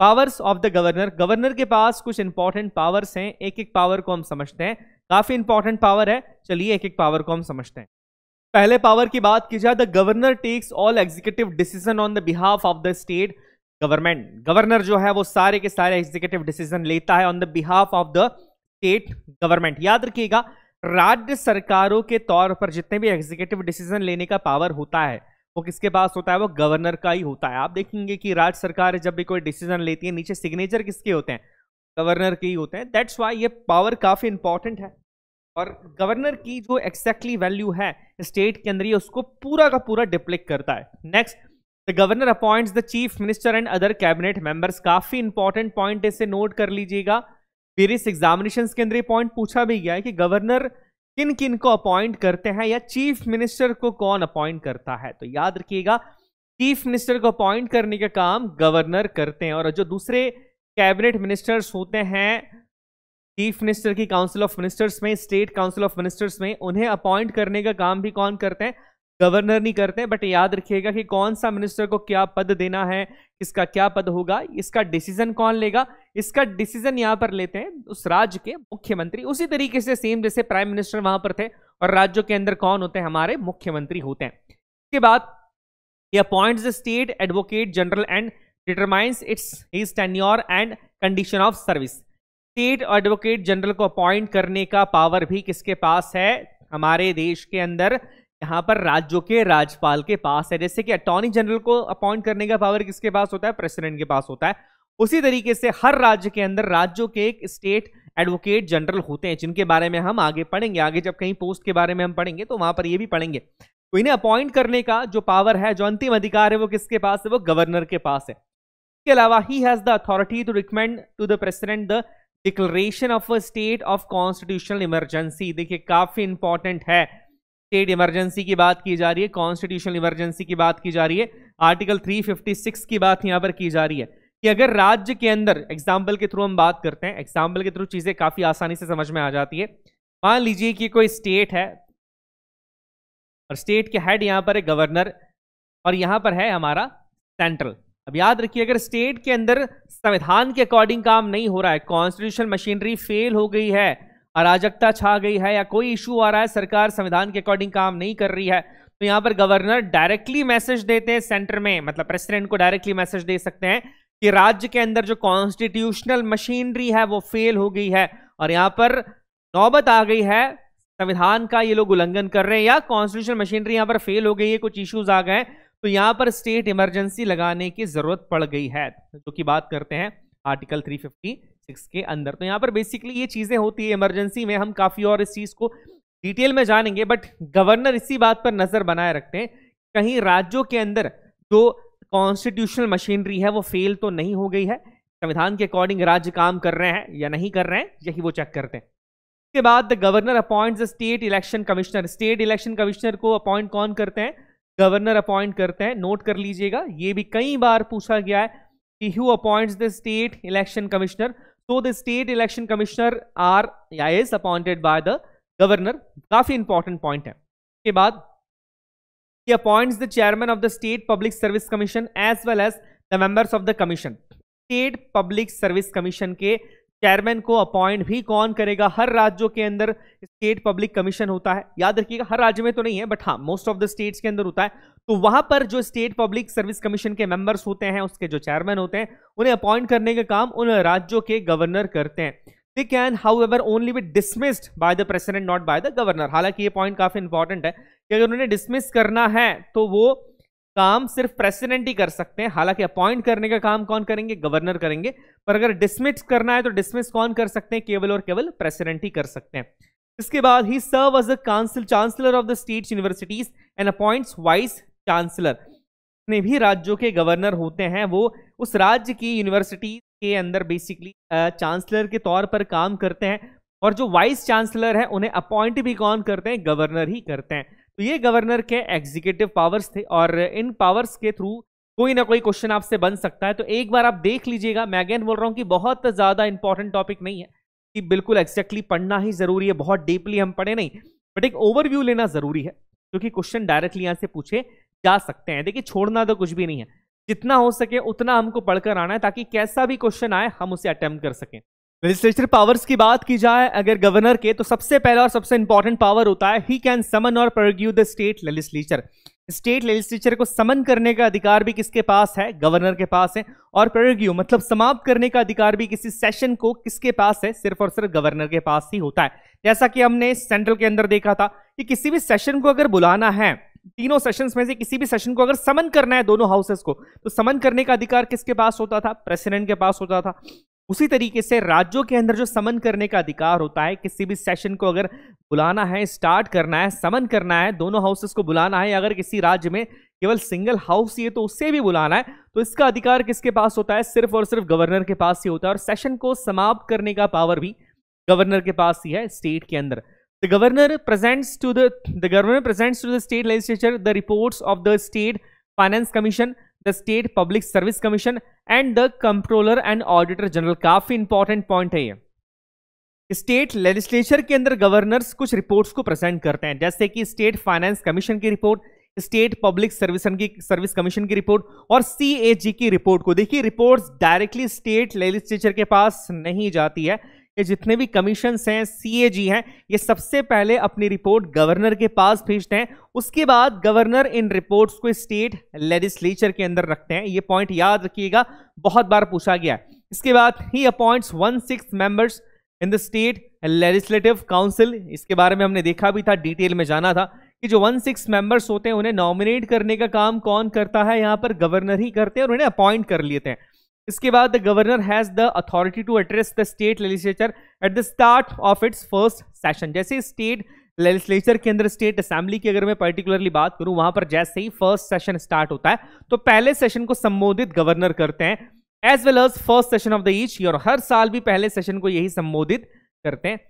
powers of the governor governor के पास कुछ इंपॉर्टेंट पावर्स हैं एक एक पावर को हम समझते हैं काफी इंपॉर्टेंट पावर है चलिए एक एक पावर को हम समझते हैं पहले पावर की बात की जाए the governor takes all executive decision on the behalf of the state government governor जो है वो सारे के सारे एग्जीक्यूटिव डिसीजन लेता है on the behalf of the state government याद रखिएगा राज्य सरकारों के तौर पर जितने भी एग्जीक्यूटिव डिसीजन लेने का पावर होता है वो किसके पास होता है वो गवर्नर का ही होता है आप देखेंगे कि राज्य सरकार जब भी कोई डिसीजन लेती है नीचे सिग्नेचर किसके होते हैं गवर्नर के ही होते हैं दैट्स वाई ये पावर काफ़ी इंपॉर्टेंट है और गवर्नर की जो एक्सैक्टली वैल्यू है स्टेट के अंदर ये उसको पूरा का पूरा डिप्लिक करता है next the governor appoints the chief minister and other cabinet members काफी इंपॉर्टेंट पॉइंट इसे नोट कर लीजिएगा फिर एग्जामिनेशन के अंदर ये पॉइंट पूछा भी गया है कि गवर्नर किन किन को अपॉइंट करते हैं या चीफ मिनिस्टर को कौन अपॉइंट करता है तो याद रखिएगा चीफ मिनिस्टर को अपॉइंट करने का काम गवर्नर करते हैं और जो दूसरे कैबिनेट मिनिस्टर्स होते हैं चीफ मिनिस्टर की काउंसिल ऑफ मिनिस्टर्स में स्टेट काउंसिल ऑफ मिनिस्टर्स में उन्हें अपॉइंट करने का काम भी कौन करते हैं गवर्नर नहीं करते बट याद रखिएगा कि कौन सा मिनिस्टर को क्या पद देना है किसका क्या पद होगा इसका डिसीजन कौन लेगा इसका डिसीजन यहाँ पर लेते हैं उस राज्य के मुख्यमंत्री उसी तरीके से सेम जैसे प्राइम मिनिस्टर वहां पर थे और राज्यों के अंदर कौन होते हैं हमारे मुख्यमंत्री होते हैं इसके बाद ये appoints the state advocate general and determines its his tenure and condition state advocate general को अपॉइंट करने का पावर भी किसके पास है हमारे देश के अंदर यहाँ पर राज्यों के राज्यपाल के पास है जैसे कि अटॉर्नी जनरल को अपॉइंट करने का पावर किसके पास होता है प्रेसिडेंट के पास होता है उसी तरीके से हर राज्य के अंदर राज्यों के एक स्टेट एडवोकेट जनरल होते हैं जिनके बारे में हम आगे पढ़ेंगे आगे जब कहीं पोस्ट के बारे में हम पढ़ेंगे तो वहां पर ये भी पढ़ेंगे तो इन्हें अपॉइंट करने का जो पावर है जो अंतिम अधिकार है वो किसके पास है वो गवर्नर के पास है इसके अलावा he has the authority to recommend to the president the declaration of a state of constitutional emergency देखिए काफी इंपॉर्टेंट है स्टेट इमरजेंसी की बात की जा रही है कॉन्स्टिट्यूशनल इमरजेंसी की बात की जा रही है आर्टिकल 356 की बात यहां पर की जा रही है कि अगर राज्य के अंदर एग्जाम्पल के थ्रू हम बात करते हैं एग्जाम्पल के थ्रू चीजें काफी आसानी से समझ में आ जाती है मान लीजिए कि कोई स्टेट है और स्टेट के हेड यहां पर है गवर्नर और यहां पर है हमारा सेंट्रल अब याद रखिए अगर स्टेट के अंदर संविधान के अकॉर्डिंग काम नहीं हो रहा है कॉन्स्टिट्यूशन मशीनरी फेल हो गई है अराजकता छा गई है या कोई इशू आ रहा है सरकार संविधान के अकॉर्डिंग काम नहीं कर रही है तो यहां पर गवर्नर डायरेक्टली मैसेज देते हैं सेंटर में मतलब प्रेसिडेंट को डायरेक्टली मैसेज दे सकते हैं कि राज्य के अंदर जो कॉन्स्टिट्यूशनल मशीनरी है वो फेल हो गई है और यहां पर नौबत आ गई है संविधान का ये लोग उल्लंघन कर रहे हैं या कॉन्स्टिट्यूशन मशीनरी यहां पर फेल हो गई है कुछ इश्यूज आ गए तो यहाँ पर स्टेट इमरजेंसी लगाने की ज़रूरत पड़ गई है जो कि बात करते हैं आर्टिकल 356 के अंदर तो यहाँ पर बेसिकली ये चीज़ें होती है इमरजेंसी में हम काफ़ी और इस चीज़ को डिटेल में जानेंगे बट गवर्नर इसी बात पर नज़र बनाए रखते हैं कहीं राज्यों के अंदर जो कॉन्स्टिट्यूशनल मशीनरी है वो फेल तो नहीं हो गई है संविधान के अकॉर्डिंग राज्य काम कर रहे हैं या नहीं कर रहे हैं यही वो चेक करते हैं उसके बाद the governor appoints the state election commissioner state election commissioner को अपॉइंट कौन करते हैं गवर्नर अपॉइंट करते हैं नोट कर लीजिएगा ये भी कई बार पूछा गया है कि who appoints the state election commissioner तो the state election commissioner are या is appointed by the governor काफी इंपॉर्टेंट पॉइंट है उसके बाद appoint the chairman of the state public service commission as well as the members of the commission state public service commission के चेयरमैन को अपॉइंट भी कौन करेगा हर राज्यों के अंदर स्टेट पब्लिक कमीशन होता है याद रखिएगा हर राज्य में तो नहीं है बट हाँ मोस्ट ऑफ द स्टेट्स के अंदर होता है तो वहां पर जो स्टेट पब्लिक सर्विस कमीशन के मेंबर्स होते हैं उसके जो चेयरमैन होते हैं उन्हें अपॉइंट करने का काम उन राज्यों के गवर्नर करते हैं they can however only be dismissed by the president not by the governor हालांकि ये पॉइंट काफी इंपॉर्टेंट है कि अगर उन्हें डिसमिस करना है तो वो काम सिर्फ प्रेसिडेंट ही कर सकते हैं हालांकि अपॉइंट करने का काम कौन करेंगे गवर्नर करेंगे पर अगर डिसमिस करना है तो डिसमिस कौन कर सकते हैं केवल और केवल प्रेसिडेंट ही कर सकते हैं इसके बाद he serve as a council chancellor of the state universities and appoints vice chancellor जितने भी राज्यों के गवर्नर होते हैं वो उस राज्य की यूनिवर्सिटी के अंदर बेसिकली चांसलर के तौर पर काम करते हैं और जो वाइस चांसलर है उन्हें अपॉइंट भी कौन करते हैं गवर्नर ही करते हैं तो ये गवर्नर के एग्जीक्यूटिव पावर्स थे और इन पावर्स के थ्रू कोई ना कोई क्वेश्चन आपसे बन सकता है तो एक बार आप देख लीजिएगा मैं अगेन बोल रहा हूँ कि बहुत ज़्यादा इंपॉर्टेंट टॉपिक नहीं है कि बिल्कुल एक्जैक्टली पढ़ना ही ज़रूरी है बहुत डीपली हम पढ़े नहीं बट एक ओवरव्यू लेना ज़रूरी है क्योंकि क्वेश्चन डायरेक्टली यहाँ से पूछे जा सकते हैं देखिए छोड़ना तो कुछ भी नहीं है जितना हो सके उतना हमको पढ़कर आना है ताकि कैसा भी क्वेश्चन आए हम उसे अटैम्प्ट कर सकें लेजिस्लेचर पावर्स की बात की जाए अगर गवर्नर के तो सबसे पहला और सबसे इंपॉर्टेंट पावर होता है ही कैन समन और prorogue the state legislature state legislature को समन करने का अधिकार भी किसके पास है गवर्नर के पास है और परग्यू मतलब समाप्त करने का अधिकार भी किसी सेशन को किसके पास है सिर्फ और सिर्फ गवर्नर के पास ही होता है जैसा कि हमने सेंट्रल के अंदर देखा था कि किसी भी सेशन को अगर बुलाना है तीनों सेशंस में से किसी भी सेशन को अगर समन करना है दोनों हाउसेस को तो समन करने का अधिकार किसके पास होता था प्रेसिडेंट के पास होता था उसी तरीके से राज्यों के अंदर जो समन करने का अधिकार होता है किसी भी सेशन को अगर बुलाना है स्टार्ट करना है समन करना है दोनों हाउसेस को बुलाना है अगर किसी राज्य में केवल सिंगल हाउस ही है तो उससे भी बुलाना है तो इसका अधिकार किसके पास होता है सिर्फ और सिर्फ गवर्नर के पास ही होता है और सेशन को समाप्त करने का पावर भी गवर्नर के पास ही है स्टेट के अंदर the governor presents to the governor presents to the state legislature the reports of the state finance commission the state public service commission and the controller and auditor general काफी इंपॉर्टेंट पॉइंट है ये स्टेट लेजिस्लेचर के अंदर गवर्नर्स कुछ रिपोर्ट्स को प्रेजेंट करते हैं जैसे कि स्टेट फाइनेंस कमीशन की रिपोर्ट स्टेट पब्लिक सर्विस की सर्विस कमीशन की रिपोर्ट और सी की रिपोर्ट को देखिए रिपोर्ट्स डायरेक्टली स्टेट लेजिस्लेचर के पास नहीं जाती है ये जितने भी कमीशन हैं सीएजी हैं ये सबसे पहले अपनी रिपोर्ट गवर्नर के पास भेजते हैं उसके बाद गवर्नर इन रिपोर्ट्स को स्टेट लेजिस्लेचर के अंदर रखते हैं ये पॉइंट याद रखिएगा बहुत बार पूछा गया है इसके बाद he appoints one six members in the state legislative council इसके बारे में हमने देखा भी था डिटेल में जाना था कि जो वन सिक्स मेंबर्स होते हैं उन्हें नॉमिनेट करने का काम कौन करता है यहाँ पर गवर्नर ही करते हैं और उन्हें अपॉइंट कर लेते हैं इसके बाद the governor has the authority to address the state legislature at the start of its first session जैसे स्टेट लेजिस्लेचर के अंदर स्टेट असेंबली की अगर मैं पर्टिकुलरली बात करूं वहां पर जैसे ही फर्स्ट सेशन स्टार्ट होता है तो पहले सेशन को संबोधित गवर्नर करते हैं as well as first session of the each और हर साल भी पहले सेशन को यही संबोधित करते हैं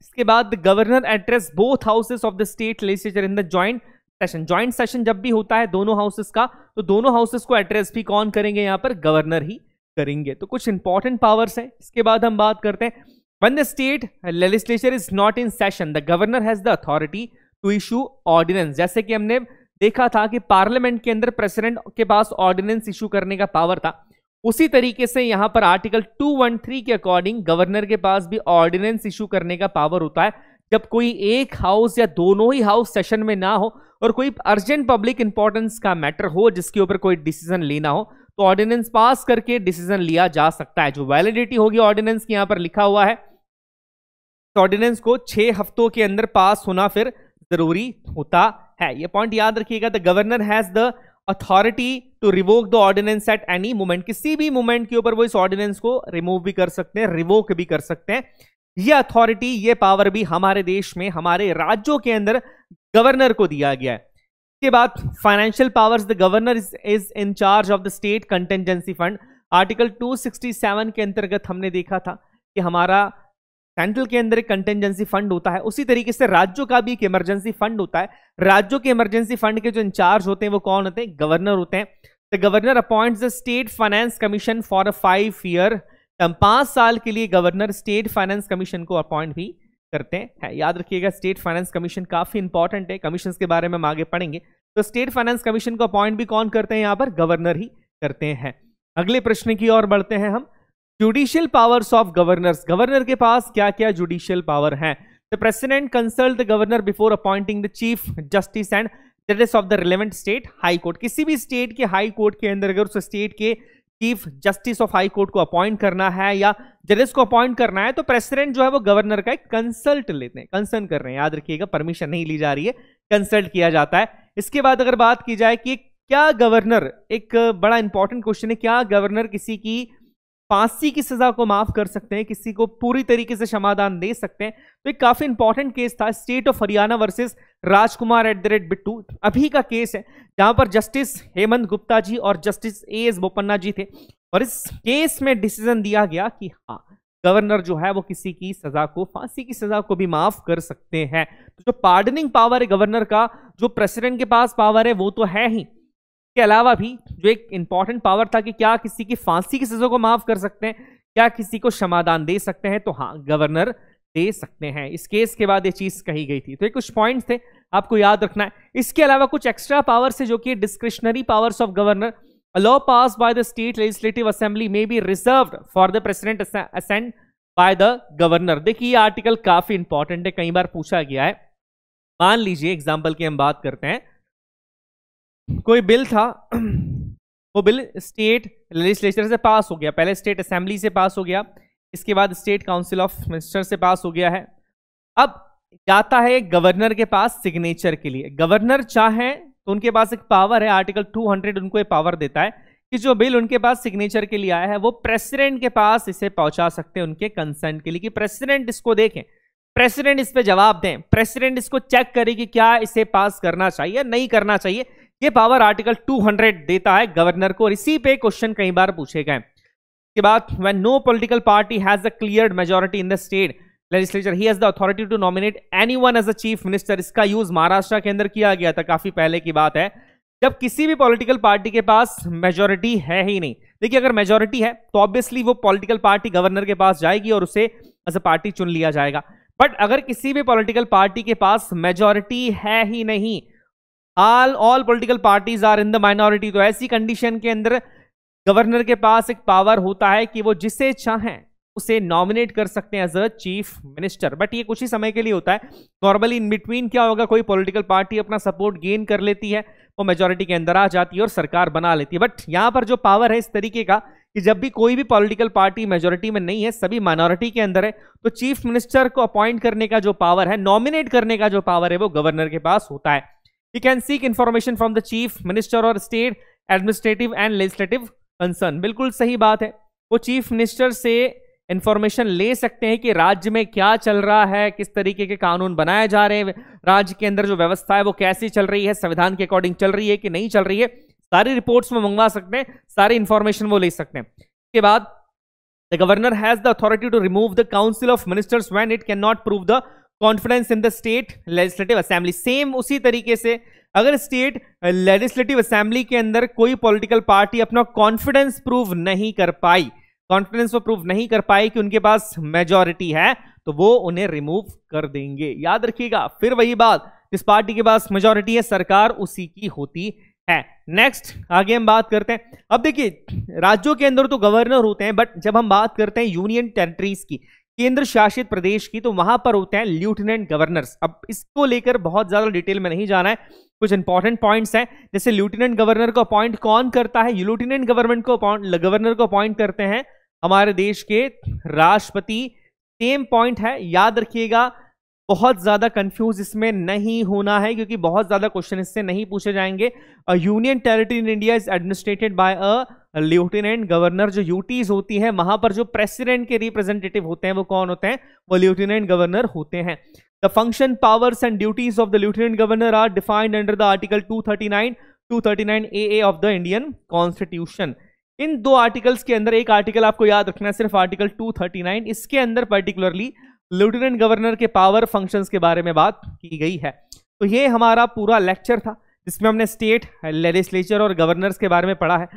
इसके बाद governor address both houses of the state legislature in the joint session joint session जब भी होता है दोनों हाउसेस का तो दोनों हाउसेस को एड्रेस भी कौन करेंगे यहां पर गवर्नर ही करेंगे तो कुछ इंपॉर्टेंट पावर्स हैं इसके बाद हम बात करते हैं when the state legislature is not in session the governor has the authority to issue ordinance जैसे कि हमने देखा था कि पार्लियामेंट के अंदर प्रेसिडेंट के पास ऑर्डिनेंस इशू करने का पावर था उसी तरीके से यहां पर आर्टिकल 213 के अकॉर्डिंग गवर्नर के पास भी ऑर्डिनेंस इशू करने का पावर होता है जब कोई एक हाउस या दोनों ही हाउस सेशन में ना हो और कोई अर्जेंट पब्लिक इंपॉर्टेंस का मैटर हो जिसके ऊपर कोई डिसीजन लेना हो तो ऑर्डिनेंस पास करके डिसीजन लिया जा सकता है जो वैलिडिटी होगी ऑर्डिनेंस की यहां पर लिखा हुआ है तो ऑर्डिनेंस को छह हफ्तों के अंदर पास होना फिर जरूरी होता है यह पॉइंट याद रखिएगा the governor has the authority to revoke the ordinance at any moment किसी भी मोमेंट के ऊपर वो इस ऑर्डिनेंस को रिमूव भी कर सकते हैं रिवोक भी कर सकते हैं ये अथॉरिटी ये पावर भी हमारे देश में हमारे राज्यों के अंदर गवर्नर को दिया गया है इसके बाद financial powers the governor is in charge of the state contingency fund article 267 के अंतर्गत हमने देखा था कि हमारा सेंट्रल के अंदर एक कंटेंजेंसी फंड होता है उसी तरीके से राज्यों का भी एक इमरजेंसी फंड होता है राज्यों के इमरजेंसी फंड के जो इंचार्ज होते हैं वो कौन होते हैं गवर्नर होते हैं the governor appoints the state finance commission for a five year पांच साल के लिए गवर्नर स्टेट फाइनेंस कमीशन को अपॉइंट भी करते हैं है, याद रखिएगा स्टेट फाइनेंस कमीशन काफ़ी इंपॉर्टेंट है कमीशन के बारे में हम आगे पढ़ेंगे तो स्टेट फाइनेंस कमीशन को अपॉइंट भी कौन करते हैं यहाँ पर गवर्नर ही करते हैं अगले प्रश्न की ओर बढ़ते हैं हम judicial powers of governor governor के पास क्या क्या जुडिशियल पावर है the president consult the governor before appointing the chief justice and जजेस of the relevant state high court किसी भी स्टेट के हाई कोर्ट के अंदर अगर उस स्टेट के chief justice of high court को अपॉइंट करना है या जजेस को अपॉइंट करना है तो प्रेसिडेंट जो है वो गवर्नर का एक कंसल्ट लेते हैं कंसर्न कर रहे हैं याद रखिएगा परमिशन नहीं ली जा रही है कंसल्ट किया जाता है इसके बाद अगर बात की जाए कि क्या गवर्नर एक बड़ा इंपॉर्टेंट क्वेश्चन है क्या गवर्नर किसी की फांसी की सजा को माफ कर सकते हैं किसी को पूरी तरीके से क्षमादान दे सकते हैं तो एक काफी इंपॉर्टेंट केस था state of Haryana versus Rajkumar at the rate Bittu अभी का केस है जहां पर जस्टिस हेमंत गुप्ता जी और justice A S Bopanna ji थे और इस केस में डिसीजन दिया गया कि हाँ गवर्नर जो है वो किसी की सजा को फांसी की सजा को भी माफ कर सकते हैं तो जो पार्डनिंग पावर है गवर्नर का जो प्रेसिडेंट के पास पावर है वो तो है ही के अलावा भी जो एक इंपॉर्टेंट पावर था कि क्या किसी की फांसी की सजा को माफ कर सकते हैं क्या किसी को क्षमादान दे सकते हैं तो हाँ गवर्नर दे सकते हैं इस केस के बाद ये चीज कही गई थी तो ये कुछ पॉइंट्स थे आपको याद रखना है इसके अलावा कुछ एक्स्ट्रा पावर्स है जो कि discretionary powers of governor A pass by the state legislative assembly may be reserve for the president assent by the governor देखिए ये आर्टिकल काफी इंपॉर्टेंट है कई बार पूछा गया है मान लीजिए एग्जाम्पल की हम बात करते हैं कोई बिल था वो बिल स्टेट लेजिस्लेचर से पास हो गया पहले स्टेट असेंबली से पास हो गया इसके बाद स्टेट काउंसिल ऑफ मिनिस्टर से पास हो गया है अब जाता है गवर्नर के पास सिग्नेचर के लिए गवर्नर चाहे तो उनके पास एक पावर है आर्टिकल 200 उनको ये पावर देता है कि जो बिल उनके पास सिग्नेचर के लिए आया है वो प्रेसिडेंट के पास इसे पहुंचा सकते हैं उनके कंसर्न के लिए कि प्रेसिडेंट इसको देखें प्रेसिडेंट इस पर जवाब दें प्रेसिडेंट इसको चेक करें कि क्या इसे पास करना चाहिए नहीं करना चाहिए ये पावर आर्टिकल 200 देता है गवर्नर को और इसी पे क्वेश्चन कई बार पूछे गए इसके बाद when no political party has a clear majority in the state legislature he has the authority to nominate any one as a chief minister इसका यूज महाराष्ट्र के अंदर किया गया था काफी पहले की बात है जब किसी भी पॉलिटिकल पार्टी के पास मेजोरिटी है ही नहीं देखिए अगर मेजोरिटी है तो ऑब्वियसली वो पॉलिटिकल पार्टी गवर्नर के पास जाएगी और उसे एज अ पार्टी चुन लिया जाएगा बट अगर किसी भी पॉलिटिकल पार्टी के पास मेजोरिटी है ही नहीं all all political parties are in the minority तो ऐसी कंडीशन के अंदर गवर्नर के पास एक पावर होता है कि वो जिसे चाहें उसे नॉमिनेट कर सकते हैं as a chief minister but ये कुछ ही समय के लिए होता है नॉर्मली इन बिटवीन क्या होगा कोई पॉलिटिकल पार्टी अपना सपोर्ट गेन कर लेती है वो मेजोरिटी के अंदर आ जाती है और सरकार बना लेती है बट यहाँ पर जो पावर है इस तरीके का कि जब भी कोई भी पॉलिटिकल पार्टी मेजोरिटी में नहीं है सभी माइनॉरिटी के अंदर है तो चीफ मिनिस्टर को अपॉइंट करने का जो पावर है नॉमिनेट करने का जो पावर है वो गवर्नर के पास होता है he can seek information from the chief minister और state administrative and legislative concern बिल्कुल सही बात है वो चीफ मिनिस्टर से इंफॉर्मेशन ले सकते हैं कि राज्य में क्या चल रहा है किस तरीके के कानून बनाए जा रहे हैं राज्य के अंदर जो व्यवस्था है वो कैसी चल रही है संविधान के अकॉर्डिंग चल रही है कि नहीं चल रही है सारी रिपोर्ट्स वो मंगवा सकते हैं सारी इंफॉर्मेशन वो ले सकते हैं इसके बाद the governor has the authority to remove the council of ministers when it can not prove the confidence in the state legislative assembly same उसी तरीके से अगर स्टेट लेजिस्लेटिव असेंबली के अंदर कोई पॉलिटिकल पार्टी अपना कॉन्फिडेंस प्रूव नहीं कर पाई कॉन्फिडेंस वो प्रूव नहीं कर पाई कि उनके पास मेजोरिटी है तो वो उन्हें रिमूव कर देंगे याद रखिएगा फिर वही बात जिस पार्टी के पास मेजोरिटी है सरकार उसी की होती है नेक्स्ट आगे हम बात करते हैं अब देखिए राज्यों के अंदर तो गवर्नर होते हैं बट जब हम बात करते हैं यूनियन टेरिटरीज की केंद्र शासित प्रदेश की तो वहां पर होते हैं लेफ्टिनेंट गवर्नर्स अब इसको लेकर बहुत ज्यादा डिटेल में नहीं जाना है कुछ इंपॉर्टेंट पॉइंट्स हैं जैसे लेफ्टिनेंट गवर्नर को अपॉइंट कौन करता है लेफ्टिनेंट गवर्नमेंट को गवर्नर को अपॉइंट करते हैं हमारे देश के राष्ट्रपति सेम पॉइंट है याद रखिएगा बहुत ज़्यादा कंफ्यूज इसमें नहीं होना है क्योंकि बहुत ज़्यादा क्वेश्चन इससे नहीं पूछे जाएंगे a union territory in India is administered by a lieutenant governor जो यूटीज होती हैं वहां पर जो प्रेसिडेंट के रिप्रेजेंटेटिव होते हैं वो कौन होते हैं वो लेफ्टिनेंट गवर्नर होते हैं the function powers and duties of the lieutenant governor are defined under the article two thirty nine two thirty nine A A of the Indian constitution इन दो आर्टिकल्स के अंदर एक आर्टिकल आपको याद रखना है सिर्फ आर्टिकल 239 इसके अंदर पर्टिकुलरली लेफ्टिनेंट गवर्नर के पावर फंक्शंस के बारे में बात की गई है तो ये हमारा पूरा लेक्चर था जिसमें हमने स्टेट लेजिस्लेचर और गवर्नर्स के बारे में पढ़ा है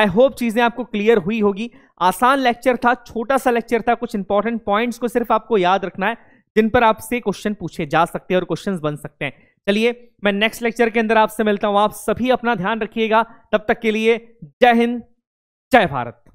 आई होप चीज़ें आपको क्लियर हुई होगी आसान लेक्चर था छोटा सा लेक्चर था कुछ इंपॉर्टेंट पॉइंट्स को सिर्फ आपको याद रखना है जिन पर आपसे क्वेश्चन पूछे जा सकते हैं और क्वेश्चन बन सकते हैं चलिए मैं नेक्स्ट लेक्चर के अंदर आपसे मिलता हूँ आप सभी अपना ध्यान रखिएगा तब तक के लिए जय हिंद जय भारत